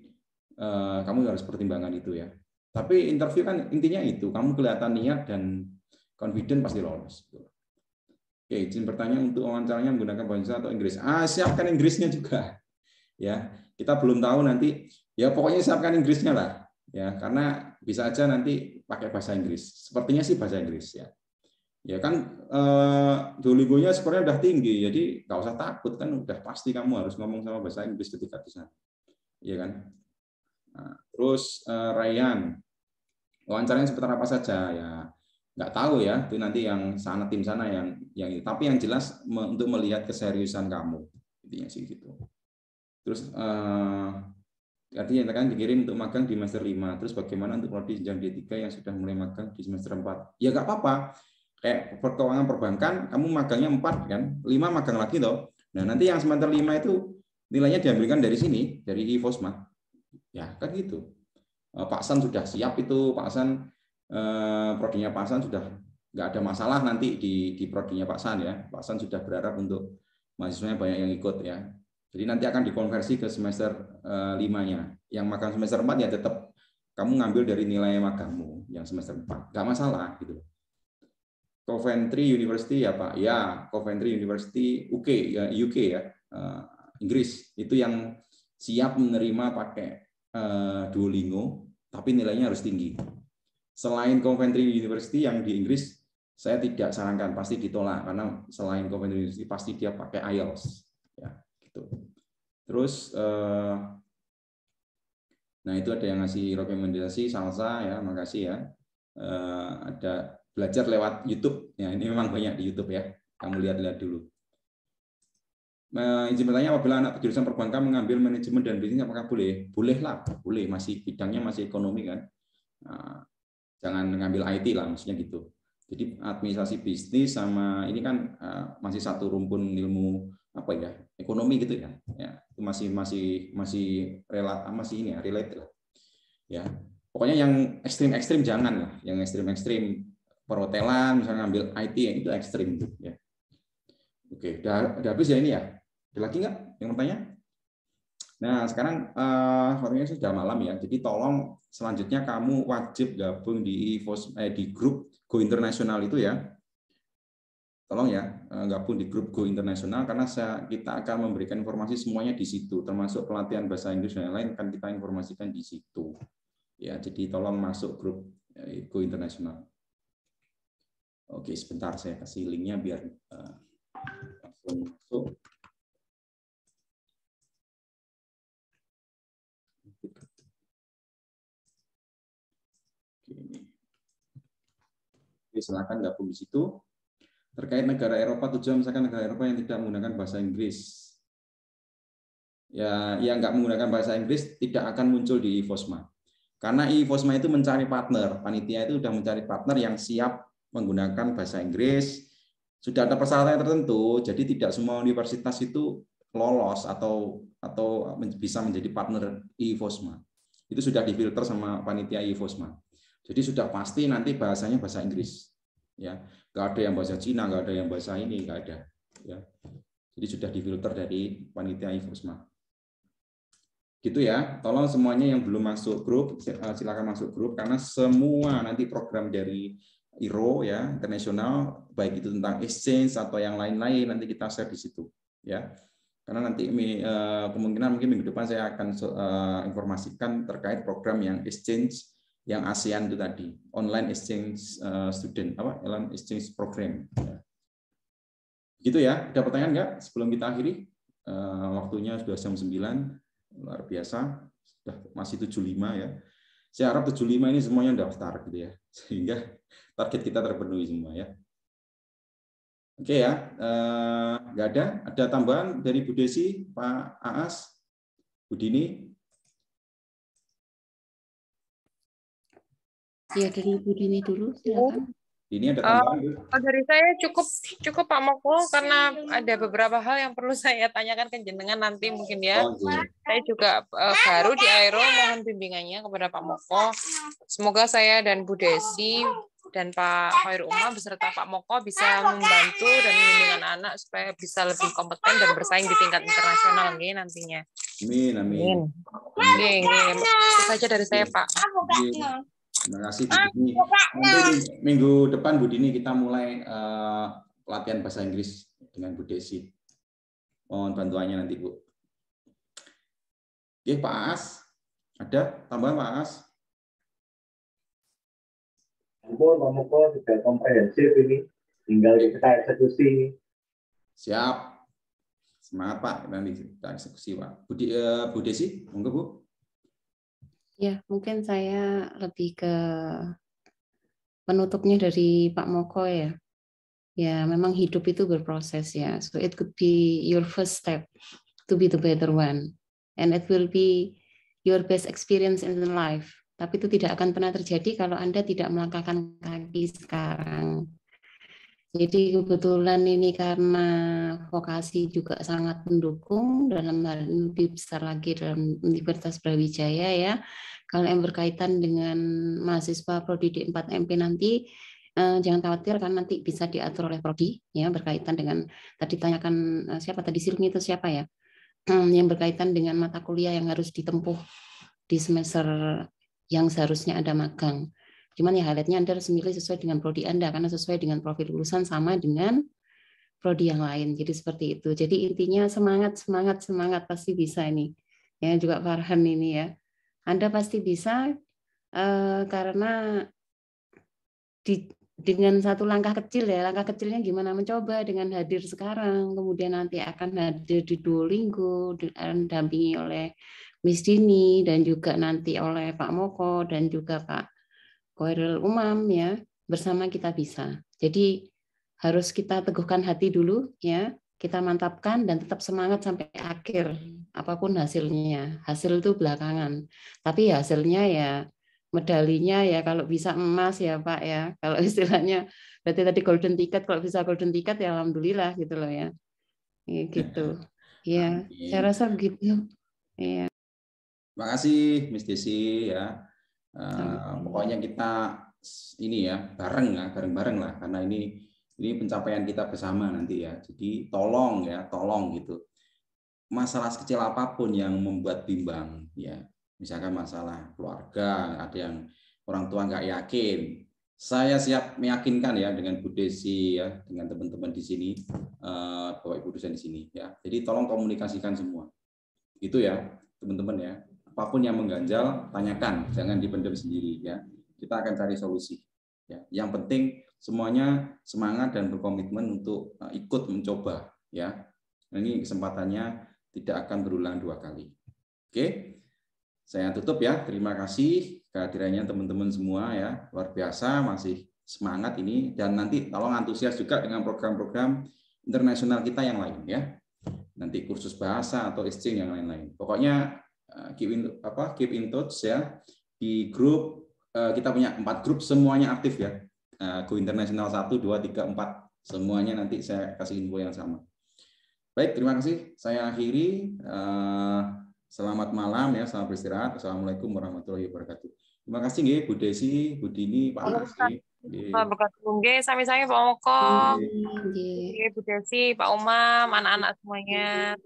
uh, kamu harus pertimbangan itu ya tapi interview kan intinya itu, kamu kelihatan niat dan confident pasti lolos. Gitu. Oke, izin bertanya untuk wawancaranya menggunakan bahasa atau Inggris. Ah, siapkan Inggrisnya juga. Ya, kita belum tahu nanti. Ya, pokoknya siapkan Inggrisnya lah. Ya, karena bisa aja nanti pakai bahasa Inggris. Sepertinya sih bahasa Inggris ya. Ya kan eh, doligonya skornya udah tinggi, jadi nggak usah takut kan udah pasti kamu harus ngomong sama bahasa Inggris ketika di sana. Ya kan? Nah, terus eh, Ryan, wawancaranya seputar apa saja ya? Nggak tahu ya, itu nanti yang sana tim sana yang yang itu. Tapi yang jelas untuk melihat keseriusan kamu, intinya sih gitu. Terus uh, artinya kan dikirim untuk magang di semester 5. Terus bagaimana untuk prodi jenjang D3 yang sudah mulai magang di semester 4? Ya nggak apa-apa. Kayak perkeuangan perbankan, kamu magangnya 4 kan, Lima magang lagi toh. Nah, nanti yang semester 5 itu nilainya diambilkan dari sini, dari E Ya, kan gitu. Eh, Pak San sudah siap itu, Pak San eh, prodinya Pak San sudah nggak ada masalah nanti di di prodinya Pak San ya. Pak San sudah berharap untuk mahasiswanya banyak yang ikut ya. Jadi nanti akan dikonversi ke semester eh, limanya. Yang makan semester empat ya tetap kamu ngambil dari nilai magangmu yang semester empat Nggak masalah gitu. Coventry University ya Pak, ya Coventry University UK, ya UK ya, eh, Inggris itu yang siap menerima pakai Eh, Duolingo, tapi nilainya harus tinggi. Selain Coventry University yang di Inggris, saya tidak sarankan, pasti ditolak karena selain Coventry University pasti dia pakai IELTS, ya gitu. Terus, eh, nah itu ada yang ngasih rekomendasi salsa ya, makasih ya. Eh, ada belajar lewat YouTube, ya ini memang banyak di YouTube ya, kamu lihat-lihat dulu izin bertanya apabila anak jurusan perbankan mengambil manajemen dan bisnis apakah boleh? Boleh lah, boleh. Masih bidangnya masih ekonomi kan. Nah, jangan mengambil IT lah maksudnya gitu. Jadi administrasi bisnis sama ini kan uh, masih satu rumpun ilmu apa ya ekonomi gitu ya. ya itu masih masih masih rela masih ini ya relate lah. Ya pokoknya yang ekstrim ekstrim jangan lah. Yang ekstrim ekstrim perhotelan misalnya ngambil IT ya itu ekstrim ya Oke, udah, udah habis ya ini ya? Ada lagi nggak yang bertanya? Nah, sekarang uh, waktunya sudah malam ya, jadi tolong selanjutnya kamu wajib gabung di eh, di grup Go Internasional itu ya. Tolong ya, eh, gabung di grup Go Internasional karena saya, kita akan memberikan informasi semuanya di situ, termasuk pelatihan bahasa Inggris dan lain-lain akan kita informasikan di situ. Ya, jadi tolong masuk grup eh, Go Internasional. Oke, sebentar saya kasih linknya biar uh, ini. Oke, silakan gabung di situ. Terkait negara Eropa tujuan misalkan negara Eropa yang tidak menggunakan bahasa Inggris. Ya, yang nggak menggunakan bahasa Inggris tidak akan muncul di IFOSMA. Karena IFOSMA itu mencari partner, panitia itu sudah mencari partner yang siap menggunakan bahasa Inggris, sudah ada persyaratan tertentu, jadi tidak semua universitas itu lolos atau atau bisa menjadi partner IFOSMA. Itu sudah difilter sama panitia IFOSMA. Jadi sudah pasti nanti bahasanya bahasa Inggris. Ya, nggak ada yang bahasa Cina, nggak ada yang bahasa ini, nggak ada. Ya. Jadi sudah difilter dari panitia IFOSMA. Gitu ya. Tolong semuanya yang belum masuk grup eh, silakan masuk grup karena semua nanti program dari IRO ya internasional baik itu tentang exchange atau yang lain-lain nanti kita share di situ ya karena nanti eh, kemungkinan mungkin minggu depan saya akan eh, informasikan terkait program yang exchange yang ASEAN itu tadi online exchange eh, student apa online exchange program ya. gitu ya ada pertanyaan nggak sebelum kita akhiri waktunya sudah jam 9 luar biasa sudah masih 75 ya saya harap 75 ini semuanya daftar gitu ya sehingga target kita terpenuhi semua ya. Oke ya, eh, nggak ada. Ada tambahan dari Bu Desi, Pak Aas, Bu Dini? Ya dari Bu Dini dulu, silakan. Ini ada eh, tambahan? Uh, dari saya cukup cukup Pak Moko karena ada beberapa hal yang perlu saya tanyakan ke jenengan nanti mungkin ya. Oh, iya. Saya juga uh, baru di Aero mohon bimbingannya kepada Pak Moko. Semoga saya dan Bu Desi dan Pak Khair Umar beserta Pak Moko bisa membantu dan membimbingan anak supaya bisa lebih kompeten dan bersaing di tingkat internasional nih nantinya. Amin amin. Amin. Oke, itu saja dari saya Pak. Amin. Terima kasih Bu Dini. Nanti minggu depan Bu Dini kita mulai uh, eh, latihan bahasa Inggris dengan Bu Desi. Mohon bantuannya nanti Bu. Oke Pak As, ada tambahan Pak As? Ampun, Pak Moko sudah komprehensif ini. Tinggal kita eksekusi. Siap. Semangat Pak, nanti kita eksekusi Pak. Budi, uh, eh, Bu Desi, monggo Bu. Ya, mungkin saya lebih ke penutupnya dari Pak Moko ya. Ya, memang hidup itu berproses ya. So it could be your first step to be the better one. And it will be your best experience in life. Tapi itu tidak akan pernah terjadi kalau Anda tidak melangkahkan kaki sekarang. Jadi kebetulan ini karena vokasi juga sangat mendukung dalam hal ini lebih besar lagi dalam Universitas Brawijaya ya. Kalau yang berkaitan dengan mahasiswa prodi D4 MP nanti eh, jangan khawatir kan nanti bisa diatur oleh prodi ya berkaitan dengan tadi tanyakan eh, siapa tadi silmi itu siapa ya yang berkaitan dengan mata kuliah yang harus ditempuh di semester yang seharusnya ada magang. Cuman ya highlightnya Anda harus memilih sesuai dengan prodi Anda karena sesuai dengan profil lulusan sama dengan prodi yang lain. Jadi seperti itu. Jadi intinya semangat, semangat, semangat pasti bisa ini. Ya juga Farhan ini ya. Anda pasti bisa eh, karena di dengan satu langkah kecil ya langkah kecilnya gimana mencoba dengan hadir sekarang kemudian nanti akan hadir di Duolingo dan dampingi oleh Miss Dini dan juga nanti oleh Pak Moko dan juga Pak Koirul Umam ya, bersama kita bisa. Jadi harus kita teguhkan hati dulu ya, kita mantapkan dan tetap semangat sampai akhir apapun hasilnya. Hasil itu belakangan. Tapi hasilnya ya medalinya ya kalau bisa emas ya Pak ya. Kalau istilahnya berarti tadi golden ticket kalau bisa golden ticket ya alhamdulillah gitu loh ya. ya gitu. Ya, saya rasa begitu. Iya. Terima kasih Miss Desi ya. Uh, pokoknya kita ini ya bareng ya bareng-bareng lah karena ini ini pencapaian kita bersama nanti ya. Jadi tolong ya, tolong gitu. Masalah sekecil apapun yang membuat bimbang ya. Misalkan masalah keluarga, ada yang orang tua nggak yakin. Saya siap meyakinkan ya dengan Bu Desi ya, dengan teman-teman di sini, uh, Bapak Ibu dosen di sini ya. Jadi tolong komunikasikan semua. Itu ya, teman-teman ya apapun yang mengganjal tanyakan, jangan dipendam sendiri ya. Kita akan cari solusi. Ya, yang penting semuanya semangat dan berkomitmen untuk eh, ikut mencoba ya. Ini kesempatannya tidak akan berulang dua kali. Oke. Saya tutup ya. Terima kasih kehadirannya teman-teman semua ya. Luar biasa masih semangat ini dan nanti tolong antusias juga dengan program-program internasional kita yang lain ya. Nanti kursus bahasa atau exchange yang lain-lain. Pokoknya Eh, keep in apa keep in touch ya di grup eh, kita punya empat grup semuanya aktif ya eh, go international satu dua tiga empat semuanya nanti saya kasih info yang sama baik terima kasih saya akhiri selamat malam ya selamat beristirahat assalamualaikum warahmatullahi wabarakatuh terima kasih nggih Bu Desi Bu Dini Pak Nasi Berkat Nggih, sami-sami Pak Moko, Nggih Bu Desi, Pak Umam, anak-anak semuanya.